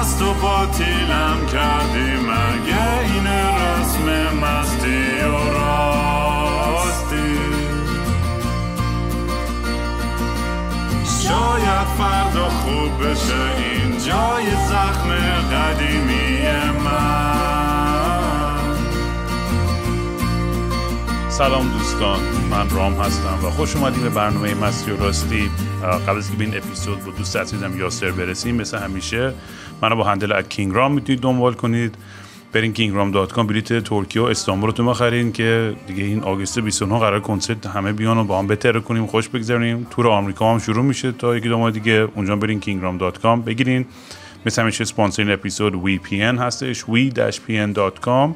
از تو قاتیلم کردی مگه این رسم مستی و راستی شاید فردا خوب بشه این جای زخم قدیمی من سلام دوستان من رام هستم و خوش اومدید به برنامه مستی و راستی قبل از که به این اپیزود با دوست عزیزم یاسر برسیم مثل همیشه منو با هندل از کینگ رام میتونید دنبال کنید برین کینگ رام دات کام بلیت ترکیه و استانبول رو تو که دیگه این آگوست 29 قرار کنسرت همه بیان و با هم بتر کنیم خوش بگذاریم تور آمریکا هم شروع میشه تا یکی دو ماه دیگه اونجا برین کینگ رام کام بگیرین مثل همیشه اسپانسر این اپیزود وی پی هستش وی-pn.com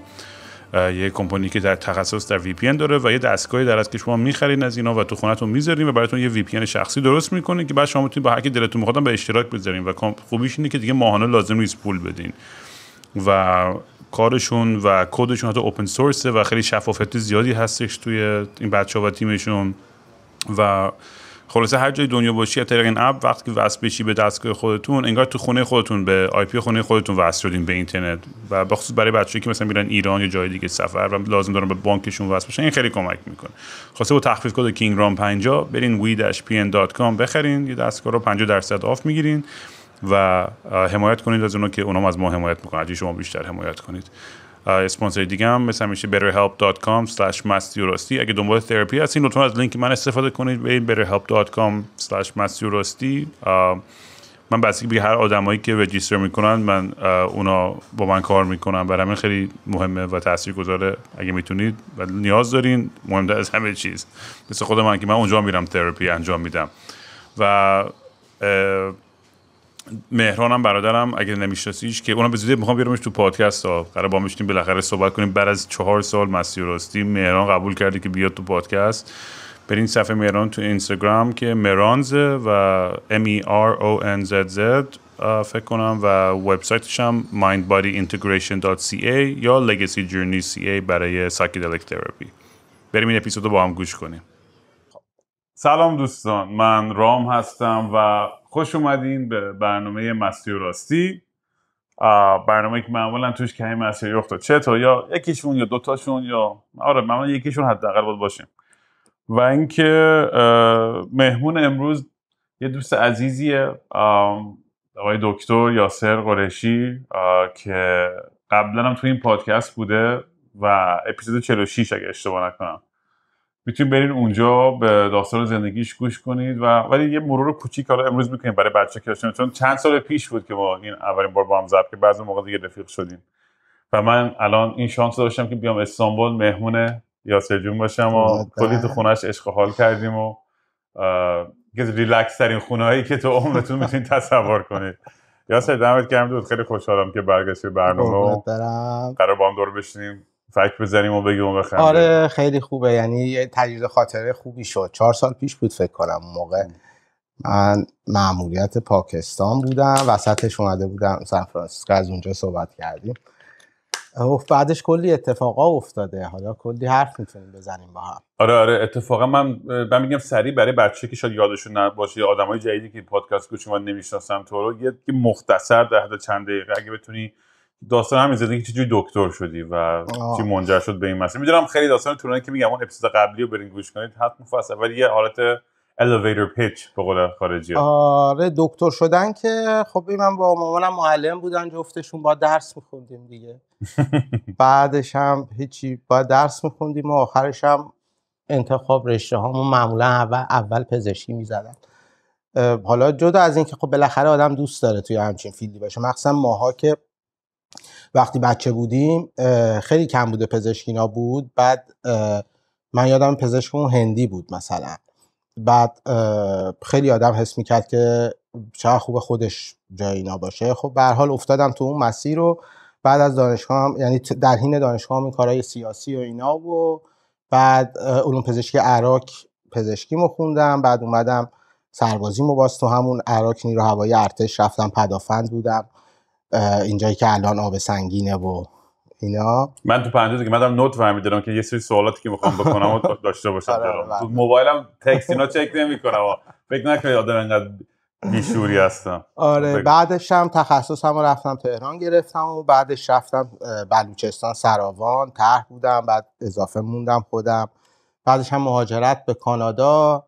یه کمپانی که در تخصص در وی داره و یه دستگاهی در از که شما میخرین از اینا و تو خونتون میذارین و براتون یه وی شخصی درست میکنین که بعد شما میتونید با هر کی دلتون به اشتراک بذارین و خوبیش اینه که دیگه ماهانه لازم نیست پول بدین و کارشون و کدشون حتی اوپن سورسه و خیلی شفافیت زیادی هستش توی این بچه و تیمشون و خلاصه هر جای دنیا باشی از طریق این اپ وقتی که وصل بشی به دستگاه خودتون انگار تو خونه خودتون به آی پی خونه خودتون وصل شدین به اینترنت و بخصوص برای بچه‌ای که مثلا میرن ایران یا جای دیگه سفر و لازم دارن به بانکشون وصل بشن این خیلی کمک میکنه خاصه با تخفیف کد کینگ رام 50 برین we-pn.com بخرین یه دستگاه رو 50 درصد آف میگیرین و حمایت کنید از اونا که اونام از ما حمایت میکنن شما بیشتر حمایت کنید اسپانسر دیگه هم مثل همیشه betterhelp.com slash اگه دنبال تراپی هستین لطفا از لینک من استفاده کنید به این betterhelp.com slash راستی من بسیاری به هر آدمایی که رجیستر میکنن من اونا با من کار میکنم برای همین خیلی مهمه و تاثیر گذاره اگه میتونید و نیاز دارین مهمتر از همه چیز مثل خود من که من اونجا میرم تراپی انجام میدم و مهرانم برادرم اگه نمیشناسیش که اونم به زودی میخوام بیارمش تو پادکست ها قرار با میشتیم بالاخره صحبت کنیم بعد از چهار سال مسیر راستی مهران قبول کردی که بیاد تو پادکست برین صفحه مهران تو اینستاگرام که مرانز و M E R O N Z Z فکر کنم و وبسایتش هم mindbodyintegration.ca یا legacyjourney.ca برای سایکدلیک تراپی بریم این اپیزود رو با هم گوش کنیم سلام دوستان من رام هستم و خوش اومدین به برنامه مستی و راستی برنامه که معمولا توش کمی مسیری افتاد چه تا یا یکیشون یا دوتاشون یا آره معمولا یکیشون حداقل باید باشیم و اینکه مهمون امروز یه دوست عزیزیه آقای دکتر یاسر قرشی که قبلا هم تو این پادکست بوده و اپیزود 46 اگه اشتباه نکنم میتونید برین اونجا به داستان زندگیش گوش کنید و ولی یه مرور کوچیک حالا امروز میکنیم برای بچه که چون چند سال پیش بود که ما این اولین بار با هم زب که بعضی موقع دیگه رفیق شدیم و من الان این شانس داشتم که بیام استانبول مهمون یاسر جون باشم و کلی تو خونش عشق حال کردیم و یکی از ریلکس ترین خونه هایی که تو عمرتون میتونید تصور کنید یاسر دمت گرم خیلی خوشحالم که برگشتی برنامه قرار با هم دور بشینیم فکر بزنیم و بگیم و بخندیم آره خیلی خوبه یعنی یه خاطره خوبی شد چهار سال پیش بود فکر کنم اون موقع من معمولیت پاکستان بودم وسطش اومده بودم سان فرانسیسکو از اونجا صحبت کردیم اوف بعدش کلی اتفاقا افتاده حالا کلی حرف میتونیم بزنیم با هم آره آره اتفاقا من من میگم سریع برای بچه که شاید یادشون نباشه آدمای جدیدی که پادکست گوش ما تو رو یه مختصر در چند دقیقه اگه بتونی داستان همین که چجوری دکتر شدی و چی منجر شد به این مسئله میدونم خیلی داستان طولانی که میگم اون اپیزود قبلی رو برین گوش کنید حتما فصل ولی یه حالت elevator pitch به قول خارجی آره دکتر شدن که خب من با مامانم معلم بودن جفتشون با درس میخوندیم دیگه بعدش هم هیچی با درس میخوندیم و آخرش هم انتخاب رشته هامون معمولا اول, اول پزشکی میزدن حالا جدا از اینکه خب بالاخره آدم دوست داره توی همچین فیلدی باشه مخصوصا ماها که وقتی بچه بودیم خیلی کم بوده پزشکینا بود بعد من یادم پزشکمون هندی بود مثلا بعد خیلی آدم حس میکرد که چه خوب خودش جای باشه خب به حال افتادم تو اون مسیر رو بعد از دانشگاه هم یعنی در حین دانشگاه هم این کارهای سیاسی و اینا و بعد علوم پزشکی عراق مو خوندم بعد اومدم مو باز تو همون عراق نیرو هوایی ارتش رفتم پدافند بودم اینجایی که الان آب سنگینه و اینا من تو پنجه که مدام نوت فهمیدم که یه سری سوالاتی که میخوام بکنم و داشته باشم آره، تو موبایلم تکست اینا چک کنم فکر نکنید آدم انقدر بیشوری هستم آره بعدش هم تخصصم رفتم تهران گرفتم و بعدش رفتم بلوچستان سراوان طرح بودم بعد اضافه موندم خودم بعدش هم مهاجرت به کانادا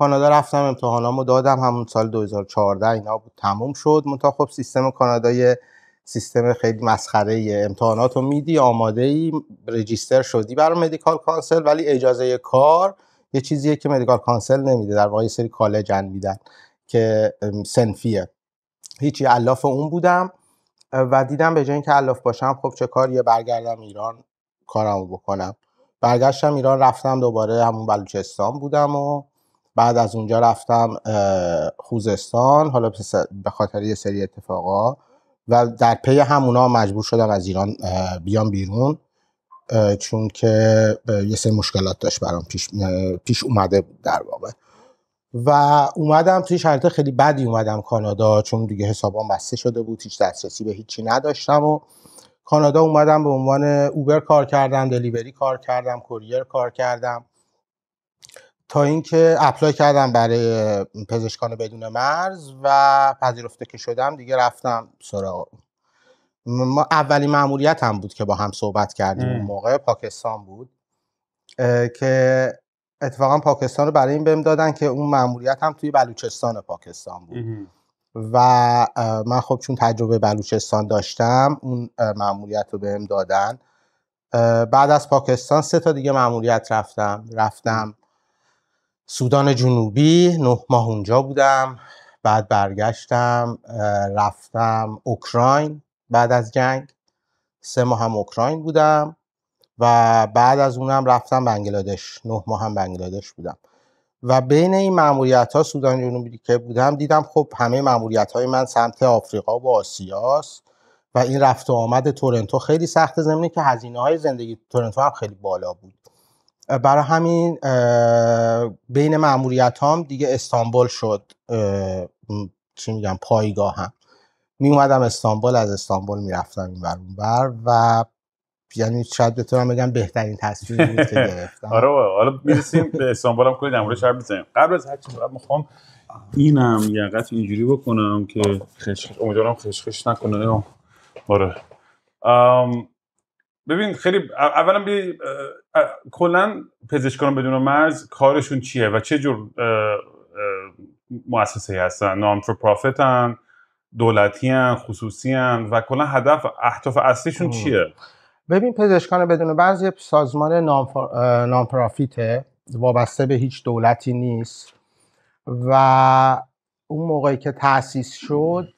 کانادا رفتم امتحانامو دادم همون سال 2014 اینا بود تموم شد منتها خب سیستم یه سیستم خیلی مسخره امتحاناتو رو میدی آماده ای رجیستر شدی برای مدیکال کانسل ولی اجازه کار یه چیزیه که مدیکال کانسل نمیده در واقع سری کالجن میدن که سنفیه هیچی علاف اون بودم و دیدم به جای اینکه علاف باشم خب چه کار یه برگردم ایران کارمو بکنم برگشتم ایران رفتم دوباره همون بلوچستان بودم و بعد از اونجا رفتم خوزستان حالا به خاطر یه سری اتفاقا و در پی همونا مجبور شدم از ایران بیام بیرون چون که یه سری مشکلات داشت برام پیش, پیش اومده بود در واقع و اومدم توی شرایط خیلی بدی اومدم کانادا چون دیگه حسابم بسته شده بود هیچ دسترسی به هیچی نداشتم و کانادا اومدم به عنوان اوبر کار کردم دلیوری کار کردم کوریر کار کردم تا اینکه اپلای کردم برای پزشکان بدون مرز و پذیرفته که شدم دیگه رفتم سراغ ما اولین معمولیت هم بود که با هم صحبت کردیم اون موقع پاکستان بود که اتفاقا پاکستان رو برای این بهم دادن که اون معمولیت هم توی بلوچستان پاکستان بود و من خب چون تجربه بلوچستان داشتم اون معمولیت رو بهم دادن بعد از پاکستان سه تا دیگه معمولیت رفتم رفتم سودان جنوبی نه ماه اونجا بودم بعد برگشتم رفتم اوکراین بعد از جنگ سه ماه هم اوکراین بودم و بعد از اونم رفتم بنگلادش نه ماه هم بنگلادش بودم و بین این معمولیت ها سودان جنوبی که بودم دیدم خب همه معمولیت های من سمت آفریقا و آسیاست و این رفت و آمد تورنتو خیلی سخت زمینه که هزینه های زندگی تورنتو هم خیلی بالا بود برای همین بین معمولیت هم دیگه استانبول شد چی میگم پایگاه هم می اومدم استانبول از استانبول میرفتم این بر بر و یعنی شاید بتونم بگم بهترین تصویری که گرفتم آره حالا میرسیم به استانبول هم کنید قبل از هرچی چیز میخوام اینم یه قطع اینجوری بکنم که خشخش امیدوارم خشخش نکنه آره ببین خیلی اولا بی کلا پزشکان بدون مرز کارشون چیه و چه جور مؤسسه هستن نام فور پروفیت دولتی هن خصوصی هن و کلا هدف اهداف اصلیشون چیه ببین پزشکان بدون مرز یه سازمان نام, وابسته به هیچ دولتی نیست و اون موقعی که تاسیس شد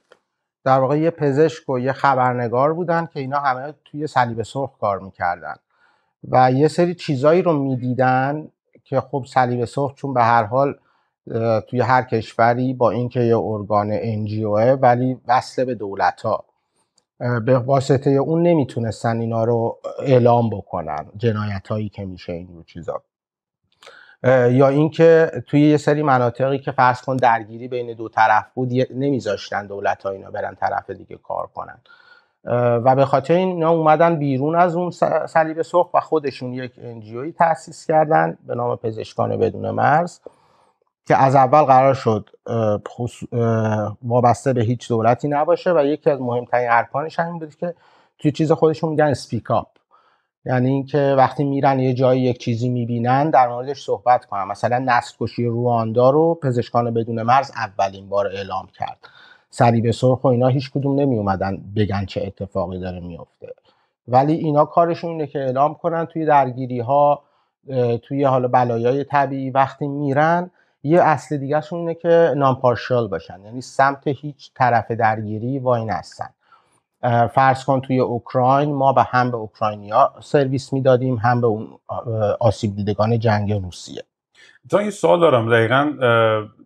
در واقع یه پزشک و یه خبرنگار بودن که اینا همه توی صلیب سرخ کار میکردن و یه سری چیزایی رو میدیدن که خب صلیب سرخ چون به هر حال توی هر کشوری با اینکه یه ارگان انجیوه ولی وصل به دولت ها به واسطه اون نمیتونستن اینا رو اعلام بکنن جنایت هایی که میشه این چیزا یا اینکه توی یه سری مناطقی که فرض کن درگیری بین دو طرف بود نمیذاشتن دولت ها اینا برن طرف دیگه کار کنن و به خاطر این اینا اومدن بیرون از اون صلیب سرخ و خودشون یک انجیوی تأسیس کردن به نام پزشکان بدون مرز که از اول قرار شد وابسته به هیچ دولتی نباشه و یکی از مهمترین ارکانش همین بود که توی چیز خودشون میگن اپ یعنی اینکه وقتی میرن یه جایی یک چیزی میبینن در موردش صحبت کنن مثلا نسل کشی رواندا رو پزشکان بدون مرز اولین بار اعلام کرد سری به سرخ و اینا هیچ کدوم نمی اومدن بگن چه اتفاقی داره میفته ولی اینا کارشون اینه که اعلام کنن توی درگیری ها توی حالا بلایای طبیعی وقتی میرن یه اصل دیگه اینه که نامپارشال باشن یعنی سمت هیچ طرف درگیری وای نستن فرض کن توی اوکراین ما به هم به اوکراینیا سرویس میدادیم هم به اون آسیب دیدگان جنگ روسیه تا این سوال دارم دقیقا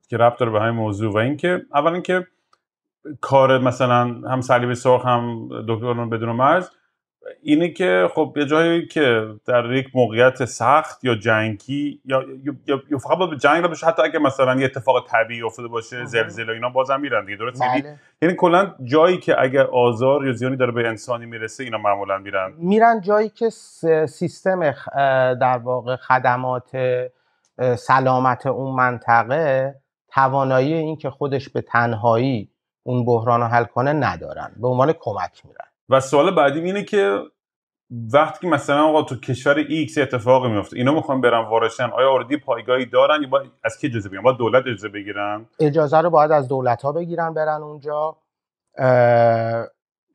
که ربط داره به همین موضوع و اینکه اولا که کار مثلا هم صلیب سرخ هم دکترون بدون مرز اینه که خب یه جایی که در یک موقعیت سخت یا جنگی یا یا, یا فقط به جنگ بشه حتی اگه مثلا یه اتفاق طبیعی افتاده باشه زلزله و اینا بازم میرن دیگه درست یعنی بله. یعنی کلا جایی که اگر آزار یا زیانی داره به انسانی میرسه اینا معمولا میرن میرن جایی که سیستم در واقع خدمات سلامت اون منطقه توانایی این که خودش به تنهایی اون بحران رو حل کنه ندارن به عنوان کمک میرن و سوال بعدی اینه که وقتی که مثلا آقا تو کشور ایکس اتفاقی میفته اینا میخوان برن وارشن آیا آردی پایگاهی دارن یا از کی اجازه بگیرن باید دولت اجازه بگیرن اجازه رو باید از دولت ها بگیرن برن اونجا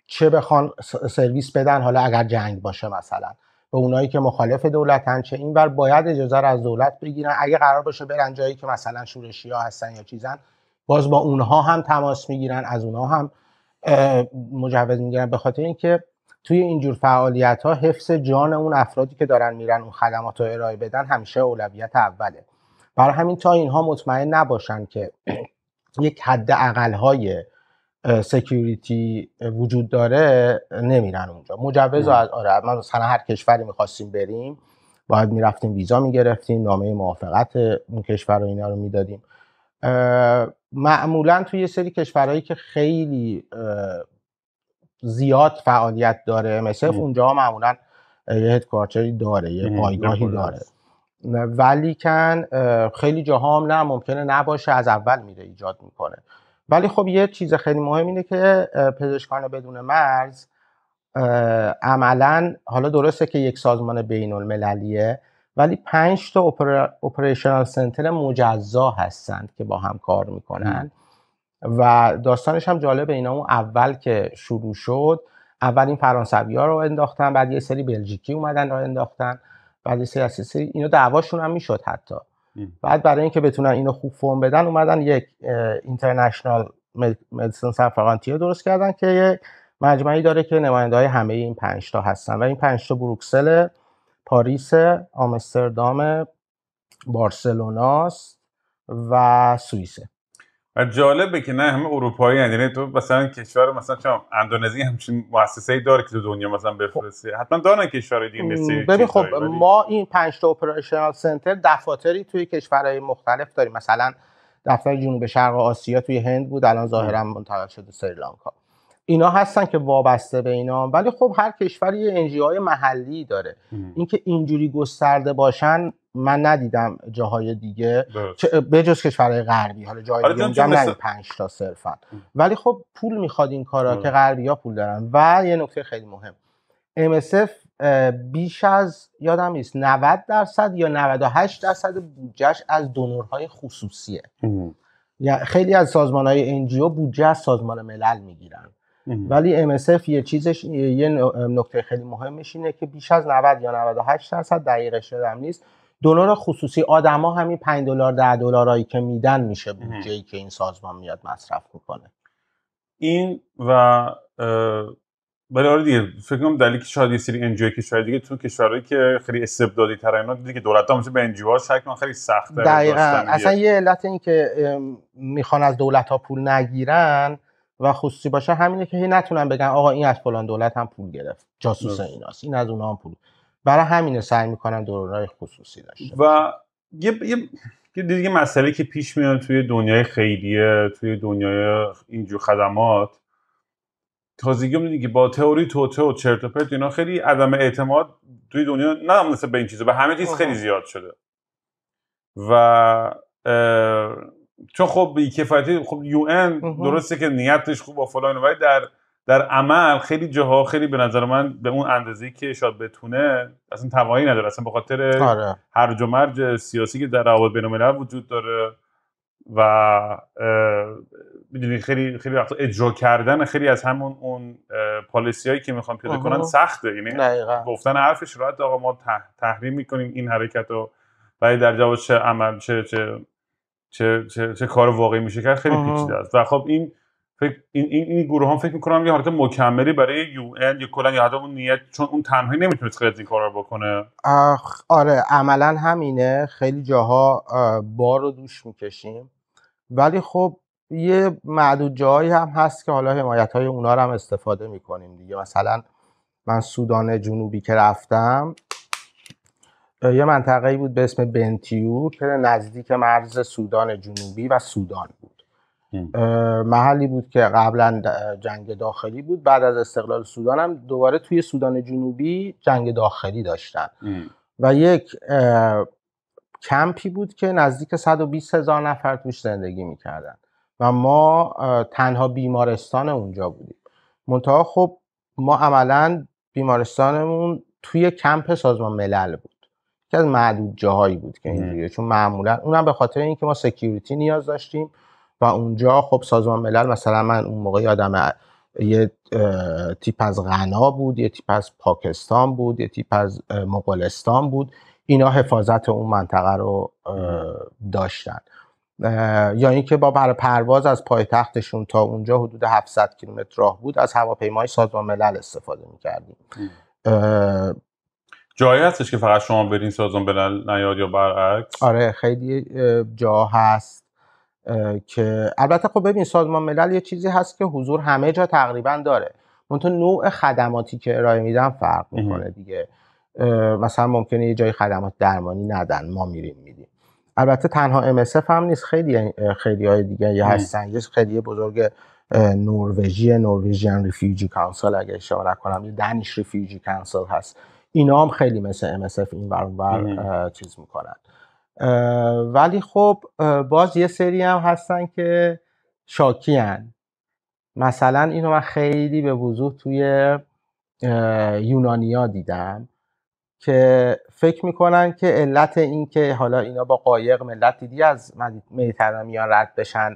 چه بخوان سرویس بدن حالا اگر جنگ باشه مثلا به اونایی که مخالف دولتن چه اینور باید اجازه رو از دولت بگیرن اگه قرار باشه برن جایی که مثلا شورشی ها هستن یا چیزن باز با اونها هم تماس میگیرن از اونها هم مجوز میگیرن به خاطر اینکه توی اینجور فعالیت ها حفظ جان اون افرادی که دارن میرن اون خدمات رو ارائه بدن همیشه اولویت اوله برای همین تا اینها مطمئن نباشن که یک حد اقل های سکیوریتی وجود داره نمیرن اونجا مجوز از آره ما مثلا هر کشوری میخواستیم بریم باید میرفتیم ویزا میگرفتیم نامه موافقت اون کشور رو اینا رو میدادیم معمولا توی یه سری کشورهایی که خیلی زیاد فعالیت داره مثل اونجا معمولا یه هدکوارچری داره یه پایگاهی داره ولی کن خیلی جاها هم نه ممکنه نباشه از اول میره ایجاد میکنه ولی خب یه چیز خیلی مهم اینه که پزشکان بدون مرز عملا حالا درسته که یک سازمان بین المللیه ولی پنج تا اپریشنال سنتر مجزا هستند که با هم کار میکنن و داستانش هم جالب اینا اون اول که شروع شد اول این فرانسوی ها رو انداختن بعد یه سری بلژیکی اومدن رو انداختن بعد یه سری سری اینا دعواشون هم میشد حتی بعد برای اینکه بتونن اینو خوب فرم بدن اومدن یک اینترنشنال مدیسن سرفرانتیه درست کردن که یه مجمعی داره که نماینده های همه این پنج تا هستن و این پنج تا بروکسل پاریس آمستردام بارسلوناس و سوئیس. و جالبه که نه همه اروپایی هستند یعنی تو مثلا کشور مثلا چم اندونزی همچین ای داره که تو دنیا مثلا خب. بفرسته حتما دارن کشور دیگه مثل ببین خب ما این 5 تا اپریشنال سنتر دفاتری توی کشورهای مختلف داریم مثلا دفتر جنوب شرق آسیا توی هند بود الان ظاهرا منتقل شده سریلانکا اینا هستن که وابسته به اینا ولی خب هر کشوری یه انجی های محلی داره اینکه اینجوری گسترده باشن من ندیدم جاهای دیگه به جز کشورهای غربی حالا جای دیگه اونجا نه پنج تا صرفا ولی خب پول میخواد این کارا که غربی ها پول دارن و یه نکته خیلی مهم MSF بیش از یادم نیست 90 درصد یا 98 درصد بودجهش از دونورهای خصوصیه یا خیلی از سازمان های NGO بودجه از سازمان ملل میگیرن ولی MSF یه چیزش یه نکته خیلی مهمش اینه که بیش از 90 یا 98 درصد دقیقه شدم نیست دلار خصوصی آدما همین 5 دلار 10 دلارایی که میدن میشه بودجه که این سازمان میاد مصرف میکنه این و برای آره دیگه فکر کنم دلیلی که شاید یه سری ان شاید دیگه تو کشورهایی که خیلی استبدادی تر اینا دیدی که دولت ها به ان جی خیلی سخت دقیقاً اصلا یه علت این که میخوان از دولت ها پول نگیرن و خصوصی باشه همینه که هی نتونن بگن آقا این از فلان دولت هم پول گرفت جاسوس ایناست این از اونها هم پول برای همینه سعی میکنن دورهای خصوصی داشته و یه, یه... مسئله که پیش میاد توی دنیای خیلیه توی دنیای اینجور خدمات تازگی هم که با تئوری توته و چرت و اینا خیلی عدم اعتماد توی دنیا نه مثل به این چیزا به همه چیز خیلی زیاد شده و چون خب کفایتی خب یو ان درسته که نیتش خوب و فلان ولی در در عمل خیلی جاها خیلی به نظر من به اون اندازه که شاید بتونه اصلا توانایی نداره اصلا به خاطر آره. هرج و مرج سیاسی که در روابط بین‌الملل وجود داره و میدونی خیلی خیلی وقت اجرا کردن خیلی از همون اون پالیسی هایی که میخوان پیاده کنن سخته یعنی گفتن حرفش راحت آقا ما تحریم میکنیم این حرکت رو ولی در جواب چه عمل چه چه چه, چه, چه کار واقعی میشه کرد خیلی پیچیده است و خب این این این, این گروه هم فکر میکنم یه حالت مکملی برای یو ان یا کلا یه اون نیت چون اون تنهایی نمیتونه خیلی این کارا بکنه آره عملا همینه خیلی جاها بار رو دوش میکشیم ولی خب یه معدود جایی هم هست که حالا حمایت های اونا رو هم استفاده میکنیم دیگه مثلا من سودان جنوبی که رفتم یه منطقه بود به اسم بنتیو که نزدیک مرز سودان جنوبی و سودان بود محلی بود که قبلا جنگ داخلی بود بعد از استقلال سودان هم دوباره توی سودان جنوبی جنگ داخلی داشتن و یک کمپی بود که نزدیک 120 هزار نفر توش زندگی میکردن و ما تنها بیمارستان اونجا بودیم منتها خب ما عملا بیمارستانمون توی کمپ سازمان ملل بود که از معدود جاهایی بود که اینجوریه چون معمولا اونم به خاطر اینکه ما سکیوریتی نیاز داشتیم و اونجا خب سازمان ملل مثلا من اون موقع یادم یه تیپ از غنا بود یه تیپ از پاکستان بود یه تیپ از مغولستان بود اینا حفاظت اون منطقه رو داشتن یا اینکه با برای پرواز از پایتختشون تا اونجا حدود 700 کیلومتر راه بود از هواپیمای سازمان ملل استفاده میکردیم جایی هستش که فقط شما برین سازمان بلل نیاد یا برعکس آره خیلی جا هست که البته خب ببین سازمان ملل یه چیزی هست که حضور همه جا تقریبا داره منتها نوع خدماتی که ارائه میدن فرق میکنه دیگه مثلا ممکنه یه جای خدمات درمانی ندن ما میریم میدیم البته تنها MSF هم نیست خیلی خیلی های دیگه یه هستن یه خیلی بزرگ نروژی نروژیان ریفیوجی کانسل اگه کلمی دانش ریفیوجی کانسل هست اینا هم خیلی مثل MSF این برون چیز میکنن ولی خب باز یه سری هم هستن که شاکی هن. مثلا اینو من خیلی به وضوح توی یونانیا دیدم که فکر میکنن که علت این که حالا اینا با قایق ملت دیدی از میان رد بشن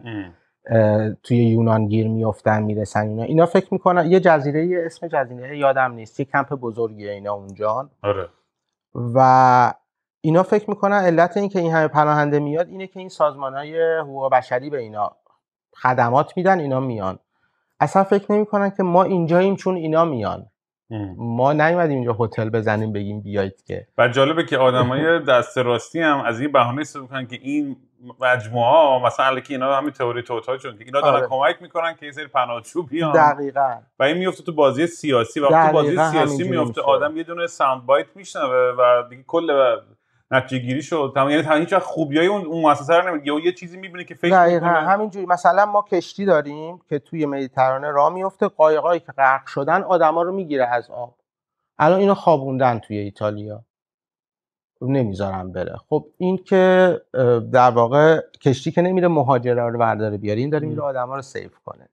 توی یونان گیر میافتن میرسن اینا اینا فکر میکنن یه جزیره یه اسم جزیره یادم نیست یه کمپ بزرگیه اینا اونجا آره. و اینا فکر میکنن علت این که این همه پناهنده میاد اینه که این سازمان های حقوق بشری به اینا خدمات میدن اینا میان اصلا فکر نمیکنن که ما اینجاییم چون اینا میان ما نیومدیم اینجا هتل بزنیم بگیم بیاید که و جالبه که آدمای دست راستی هم از این بهانه استفاده میکنن که این مجموعه ها مثلا که اینا همین تئوری توتا چون که اینا دارن آره. کمک میکنن که یه سری پناهجو بیان دقیقاً و این میفته تو بازی سیاسی و تو بازی سیاسی میفته آدم یه دونه ساوند بایت میشنوه و دیگه کل نتیجه گیری شد تمام یعنی هیچ خوبیای اون اون مؤسسه رو نمیگه یه چیزی میبینه که فکر دقیقاً همینجوری مثلا ما کشتی داریم که توی مدیترانه راه میفته قایقایی که غرق شدن آدما رو میگیره از آب الان اینو خوابوندن توی ایتالیا خب نمیذارن بره خب این که در واقع کشتی که نمیره مهاجرا رو برداره بیاره این داره میره آدما رو سیف کنه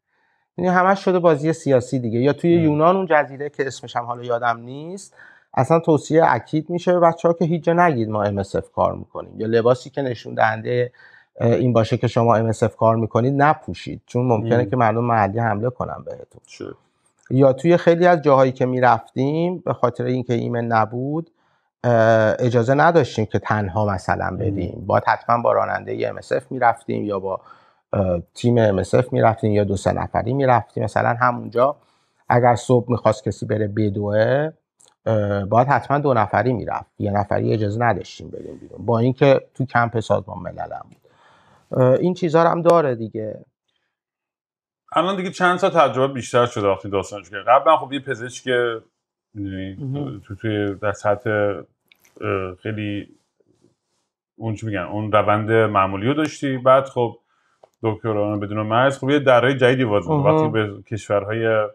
یعنی همش شده بازی سیاسی دیگه یا توی یونان اون جزیره که اسمش هم حالا یادم نیست اصلا توصیه اکید میشه به بچه ها که هیچ جا نگید ما MSF کار میکنیم یا لباسی که نشون دهنده این باشه که شما MSF کار میکنید نپوشید چون ممکنه ام. که مردم محلی حمله کنن بهتون یا توی خیلی از جاهایی که میرفتیم به خاطر اینکه ایمن نبود اجازه نداشتیم که تنها مثلا بدیم با حتما با راننده MSF میرفتیم یا با تیم MSF میرفتیم یا دو سه نفری میرفتیم مثلا همونجا اگر صبح میخواست کسی بره بدوه باید حتما دو نفری میرفت یه نفری اجازه نداشتیم بریم بیرون با اینکه تو کمپ سازمان ملل بود این چیزها هم داره دیگه الان دیگه چند تا تجربه بیشتر شده وقتی داستانش که قبلا خب یه پزشک تو توی در سطح خیلی اون چی میگن اون روند معمولی رو داشتی بعد خب دکتران بدون مرز خب یه درای جدیدی واسه وقتی به کشورهای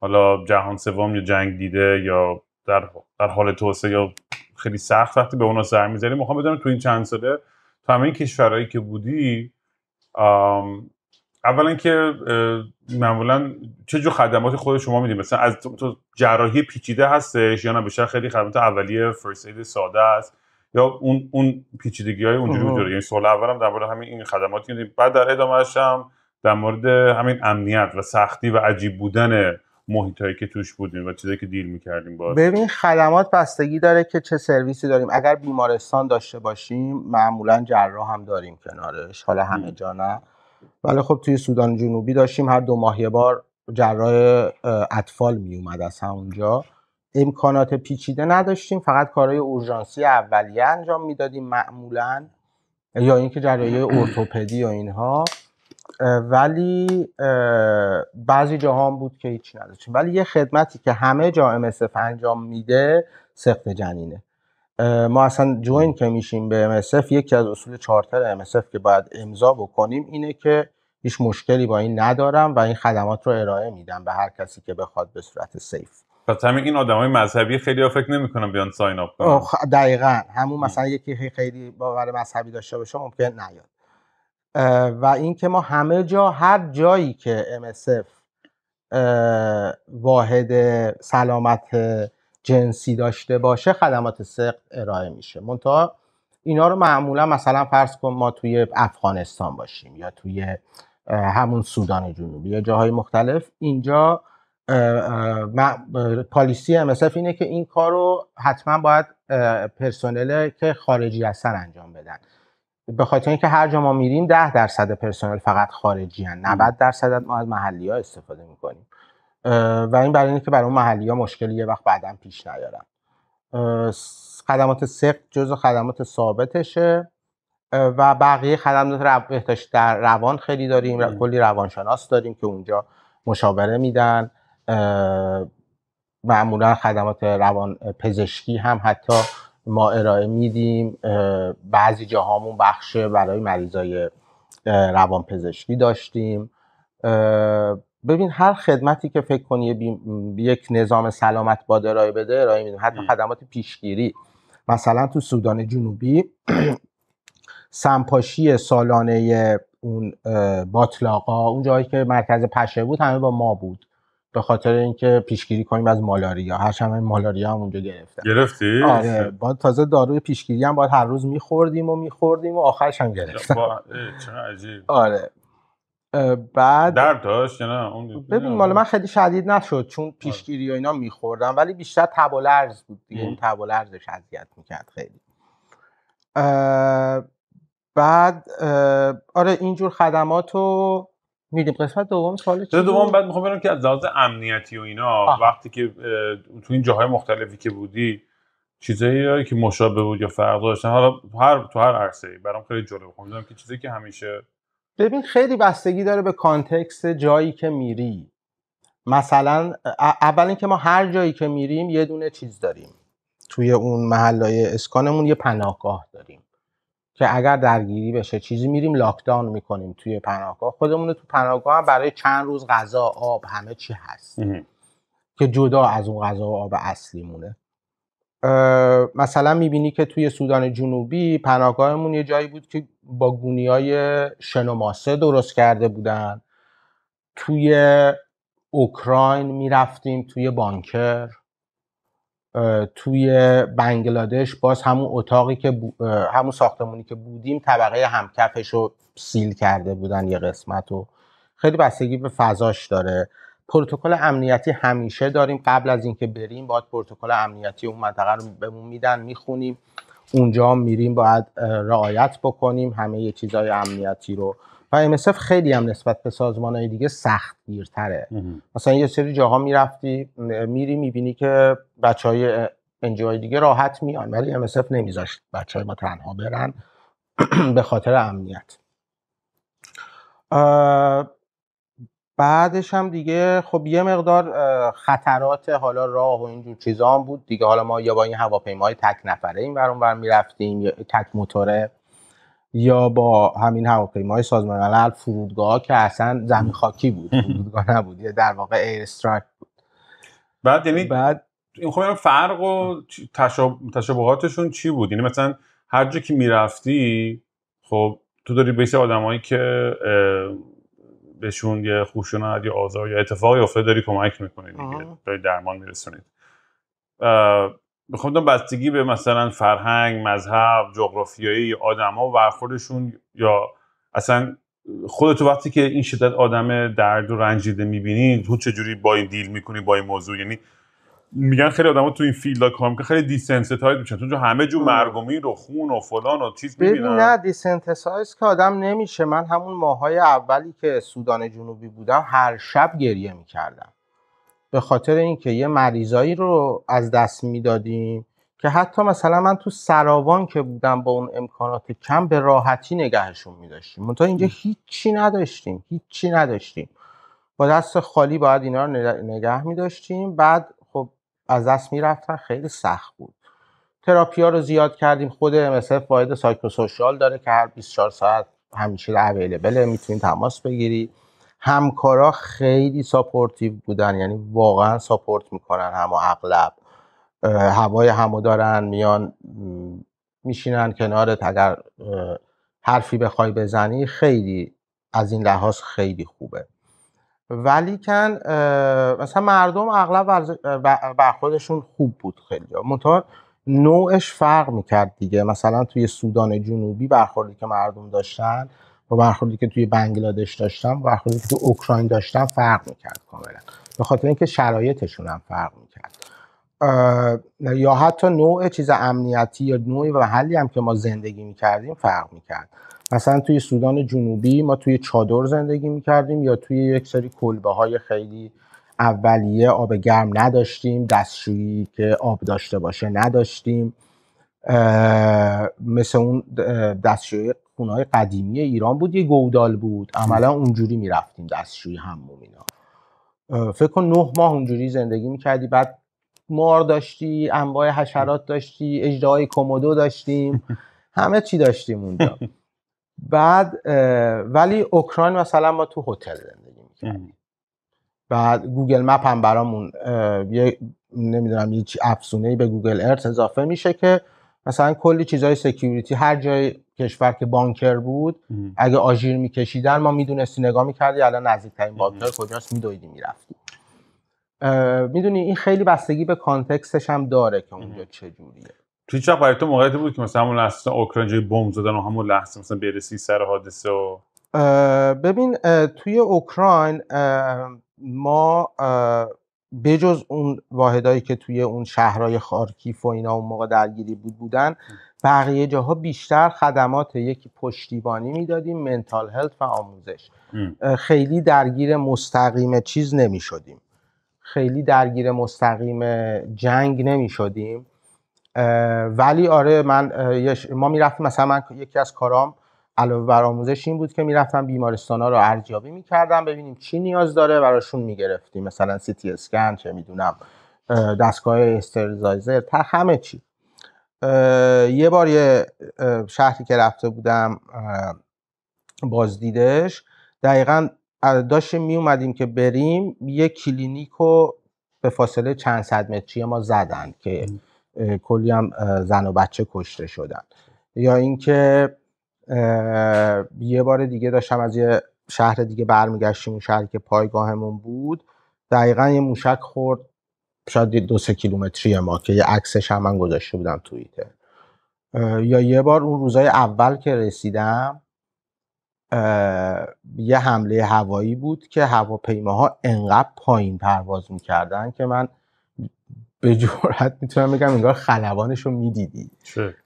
حالا جهان سوم یا جنگ دیده یا در, در حال توسعه یا خیلی سخت وقتی به اونا سر میزنی میخوام بدونم تو این چند ساله تو همه این کشورهایی که بودی اولا که معمولا چه جو خدمات خود شما میدیم مثلا از تو جراحی پیچیده هستش یا نه بیشتر خیلی خدمات اولیه فرست ساده است یا اون اون پیچیدگی های اونجوری وجود یعنی سوال اولم در مورد همین این خدماتی بعد در ادامه در مورد همین امنیت و سختی و عجیب بودن محیطایی که توش بودیم و چیزایی که دیل میکردیم باز ببین خدمات بستگی داره که چه سرویسی داریم اگر بیمارستان داشته باشیم معمولا جراح هم داریم کنارش حالا همه جا نه ولی خب توی سودان جنوبی داشتیم هر دو ماه یه بار جراح اطفال می اومد از همونجا امکانات پیچیده نداشتیم فقط کارهای اورژانسی اولیه انجام میدادیم معمولا یا اینکه جراحی ارتوپدی و اینها ولی بعضی جاها هم بود که هیچی نداشتیم ولی یه خدمتی که همه جا MSF انجام میده سخت جنینه ما اصلا جوین که میشیم به MSF یکی از اصول چارتر MSF که باید امضا بکنیم اینه که هیچ مشکلی با این ندارم و این خدمات رو ارائه میدم به هر کسی که بخواد به صورت سیف پس همین این های مذهبی خیلی ها فکر نمیکنم بیان ساین اپ کنن دقیقا همون مثلا یکی خیلی باور مذهبی داشته باشه ممکن نیاد و اینکه ما همه جا هر جایی که MSF واحد سلامت جنسی داشته باشه خدمات سق ارائه میشه منتها اینا رو معمولا مثلا فرض کن ما توی افغانستان باشیم یا توی همون سودان جنوبی یا جاهای مختلف اینجا پالیسی MSF اینه که این کار رو حتما باید پرسنل که خارجی هستن انجام بدن به خاطر اینکه هر جا ما میریم 10 درصد پرسنل فقط خارجی هن. 90 درصد ما از محلی استفاده میکنیم و این برای اینکه برای اون محلی ها مشکل یه وقت بعدا پیش نیارن خدمات سق جز خدمات ثابتشه و بقیه خدمات رو در روان خیلی داریم کلی روانشناس داریم که اونجا مشاوره میدن معمولا خدمات روان پزشکی هم حتی ما ارائه میدیم بعضی جاهامون بخش برای مریضای پزشکی داشتیم ببین هر خدمتی که فکر کنی یک نظام سلامت با ارائه بده ارائه میدیم حتی خدمات پیشگیری مثلا تو سودان جنوبی سمپاشی سالانه اون باطلاقا اون جایی که مرکز پشه بود همه با ما بود به خاطر اینکه پیشگیری کنیم از مالاریا هرچند مالاریا هم اونجا گرفتم گرفتی آره خب. با تازه داروی پیشگیری هم باید هر روز میخوردیم و میخوردیم و آخرش هم گرفتم با... عجیب آره بعد درد داشت نه اون ببین مال من خیلی شدید نشد چون آره. پیشگیری و اینا میخوردم ولی بیشتر تب و لرز بود دیگه اون تب و لرزش اذیت میکرد خیلی بعد آره اینجور خدمات رو میدیم قسمت دوم سوال چی دوم بعد میخوام برم که از لحاظ امنیتی و اینا وقتی که تو این جاهای مختلفی که بودی چیزایی که مشابه بود یا فرق داشتن حالا هر تو هر عرصه برام خیلی جالب خوندم که چیزی که همیشه ببین خیلی بستگی داره به کانتکست جایی که میری مثلا اول اینکه ما هر جایی که میریم یه دونه چیز داریم توی اون محلای اسکانمون یه پناهگاه داریم که اگر درگیری بشه چیزی میریم لاکداون میکنیم توی پناهگاه خودمون تو پناهگاه هم برای چند روز غذا آب همه چی هست که جدا از اون غذا و آب اصلیمونه مثلا میبینی که توی سودان جنوبی پناهگاهمون یه جایی بود که با گونی های شنوماسه درست کرده بودن توی اوکراین میرفتیم توی بانکر توی بنگلادش باز همون اتاقی که همون ساختمونی که بودیم طبقه همکفش رو سیل کرده بودن یه قسمت و خیلی بستگی به فضاش داره پروتکل امنیتی همیشه داریم قبل از اینکه بریم باید پروتکل امنیتی اون منطقه رو بهمون میدن میخونیم اونجا میریم باید رعایت بکنیم همه یه چیزای امنیتی رو و خیلی هم نسبت به سازمان های دیگه سخت گیرتره مثلا یه سری جاها میرفتی میری میبینی که بچه های دیگه راحت میان ولی امسف نمیذاشت بچه های ما تنها برن به خاطر امنیت بعدش هم دیگه خب یه مقدار خطرات حالا راه و اینجور چیزا هم بود دیگه حالا ما یا با این هواپیمای تک نفره این برون بر میرفتیم یا تک موتوره یا با همین هواپیمای سازمان ملل فرودگاه که اصلا زمین خاکی بود فرودگاه نبود یا در واقع ایر استرایک بود بعد یعنی بعد این خب یعنی فرق و تشابهاتشون چی بود یعنی مثلا هر جا که میرفتی خب تو داری سه آدمایی که بهشون یه خوشونت یا آزار یا اتفاقی افتاده داری کمک میکنی دیگه داری درمان میرسونید خودم بستگی به مثلا فرهنگ مذهب جغرافیایی آدما و برخوردشون یا اصلا خودتو وقتی که این شدت آدم درد و رنجیده میبینی تو چجوری با این دیل میکنی با این موضوع یعنی میگن خیلی آدما تو این فیلد کار که خیلی دیسنسیتایز میشن تو همه جو مرگومی رو خون و فلان و چیز میبینن نه دیسنسیتایز که آدم نمیشه من همون ماهای اولی که سودان جنوبی بودم هر شب گریه میکردم به خاطر اینکه یه مریضایی رو از دست میدادیم که حتی مثلا من تو سراوان که بودم با اون امکانات کم به راحتی نگهشون میداشتیم منتها اینجا هیچی نداشتیم هیچی نداشتیم با دست خالی باید اینا رو نگه میداشتیم بعد خب از دست میرفتن خیلی سخت بود تراپی ها رو زیاد کردیم خود MSF فاید سایکوسوشال داره که هر 24 ساعت همیشه اویلیبل میتونید تماس بگیرید همکارا خیلی ساپورتیو بودن یعنی واقعا ساپورت میکنن هم اغلب هوای همو دارن میان میشینن کنارت اگر حرفی بخوای بزنی خیلی از این لحاظ خیلی خوبه ولی کن مثلا مردم اغلب برخوردشون خوب بود خیلی منتها نوعش فرق میکرد دیگه مثلا توی سودان جنوبی برخوردی که مردم داشتن با برخوردی که توی بنگلادش داشتم و برخوردی که توی اوکراین داشتم فرق میکرد کاملا به خاطر اینکه شرایطشون هم فرق میکرد یا حتی نوع چیز امنیتی یا نوع محلی هم که ما زندگی میکردیم فرق میکرد مثلا توی سودان جنوبی ما توی چادر زندگی میکردیم یا توی یک سری کلبه های خیلی اولیه آب گرم نداشتیم دستشویی که آب داشته باشه نداشتیم مثل اون دستشوی خونه قدیمی ایران بود یه گودال بود عملا اونجوری میرفتیم دستشوی هموم اینا فکر کن نه ماه اونجوری زندگی میکردی بعد مار داشتی انواع حشرات داشتی اجدهای کومودو داشتیم همه چی داشتیم اونجا بعد ولی اوکراین مثلا ما تو هتل زندگی میکردیم بعد گوگل مپ هم برامون یه نمیدونم یه افسونه به گوگل ارت اضافه میشه که مثلا کلی چیزای سکیوریتی هر جای کشور که بانکر بود ام. اگه آژیر میکشیدن ما میدونستی نگاه میکردی الان نزدیکترین بانکر کجاست میدویدی میرفتی میدونی این خیلی بستگی به کانتکستش هم داره که اونجا چجوریه توی چه برای تو موقعیتی بود که مثلا همون لحظه اوکراین جای بمب زدن و همون لحظه مثلا برسی سر حادثه و ببین توی اوکراین ما بجز اون واحدایی که توی اون شهرهای خارکیف و اینا اون موقع درگیری بود بودن بقیه جاها بیشتر خدمات یکی پشتیبانی میدادیم منتال هلت و آموزش خیلی درگیر مستقیم چیز نمی شدیم خیلی درگیر مستقیم جنگ نمی شدیم ولی آره من ما میرفتیم مثلا من یکی از کارام علاوه بر آموزش این بود که میرفتم بیمارستان ها رو ارزیابی میکردم ببینیم چی نیاز داره براشون میگرفتیم مثلا سی تی اسکن چه میدونم دستگاه استرزایزر تا همه چی یه بار یه شهری که رفته بودم بازدیدش دقیقا داشتیم می اومدیم که بریم یه کلینیک رو به فاصله چند صد متری ما زدن که کلی هم زن و بچه کشته شدن یا اینکه یه بار دیگه داشتم از یه شهر دیگه برمیگشتیم اون شهری که پایگاهمون بود دقیقا یه موشک خورد شاید دو سه کیلومتری ما که یه عکسش هم من گذاشته بودم توییتر یا یه بار اون روزای اول که رسیدم یه حمله هوایی بود که هواپیماها انقدر پایین پرواز میکردن که من به جرات میتونم بگم انگار خلبانش رو میدیدی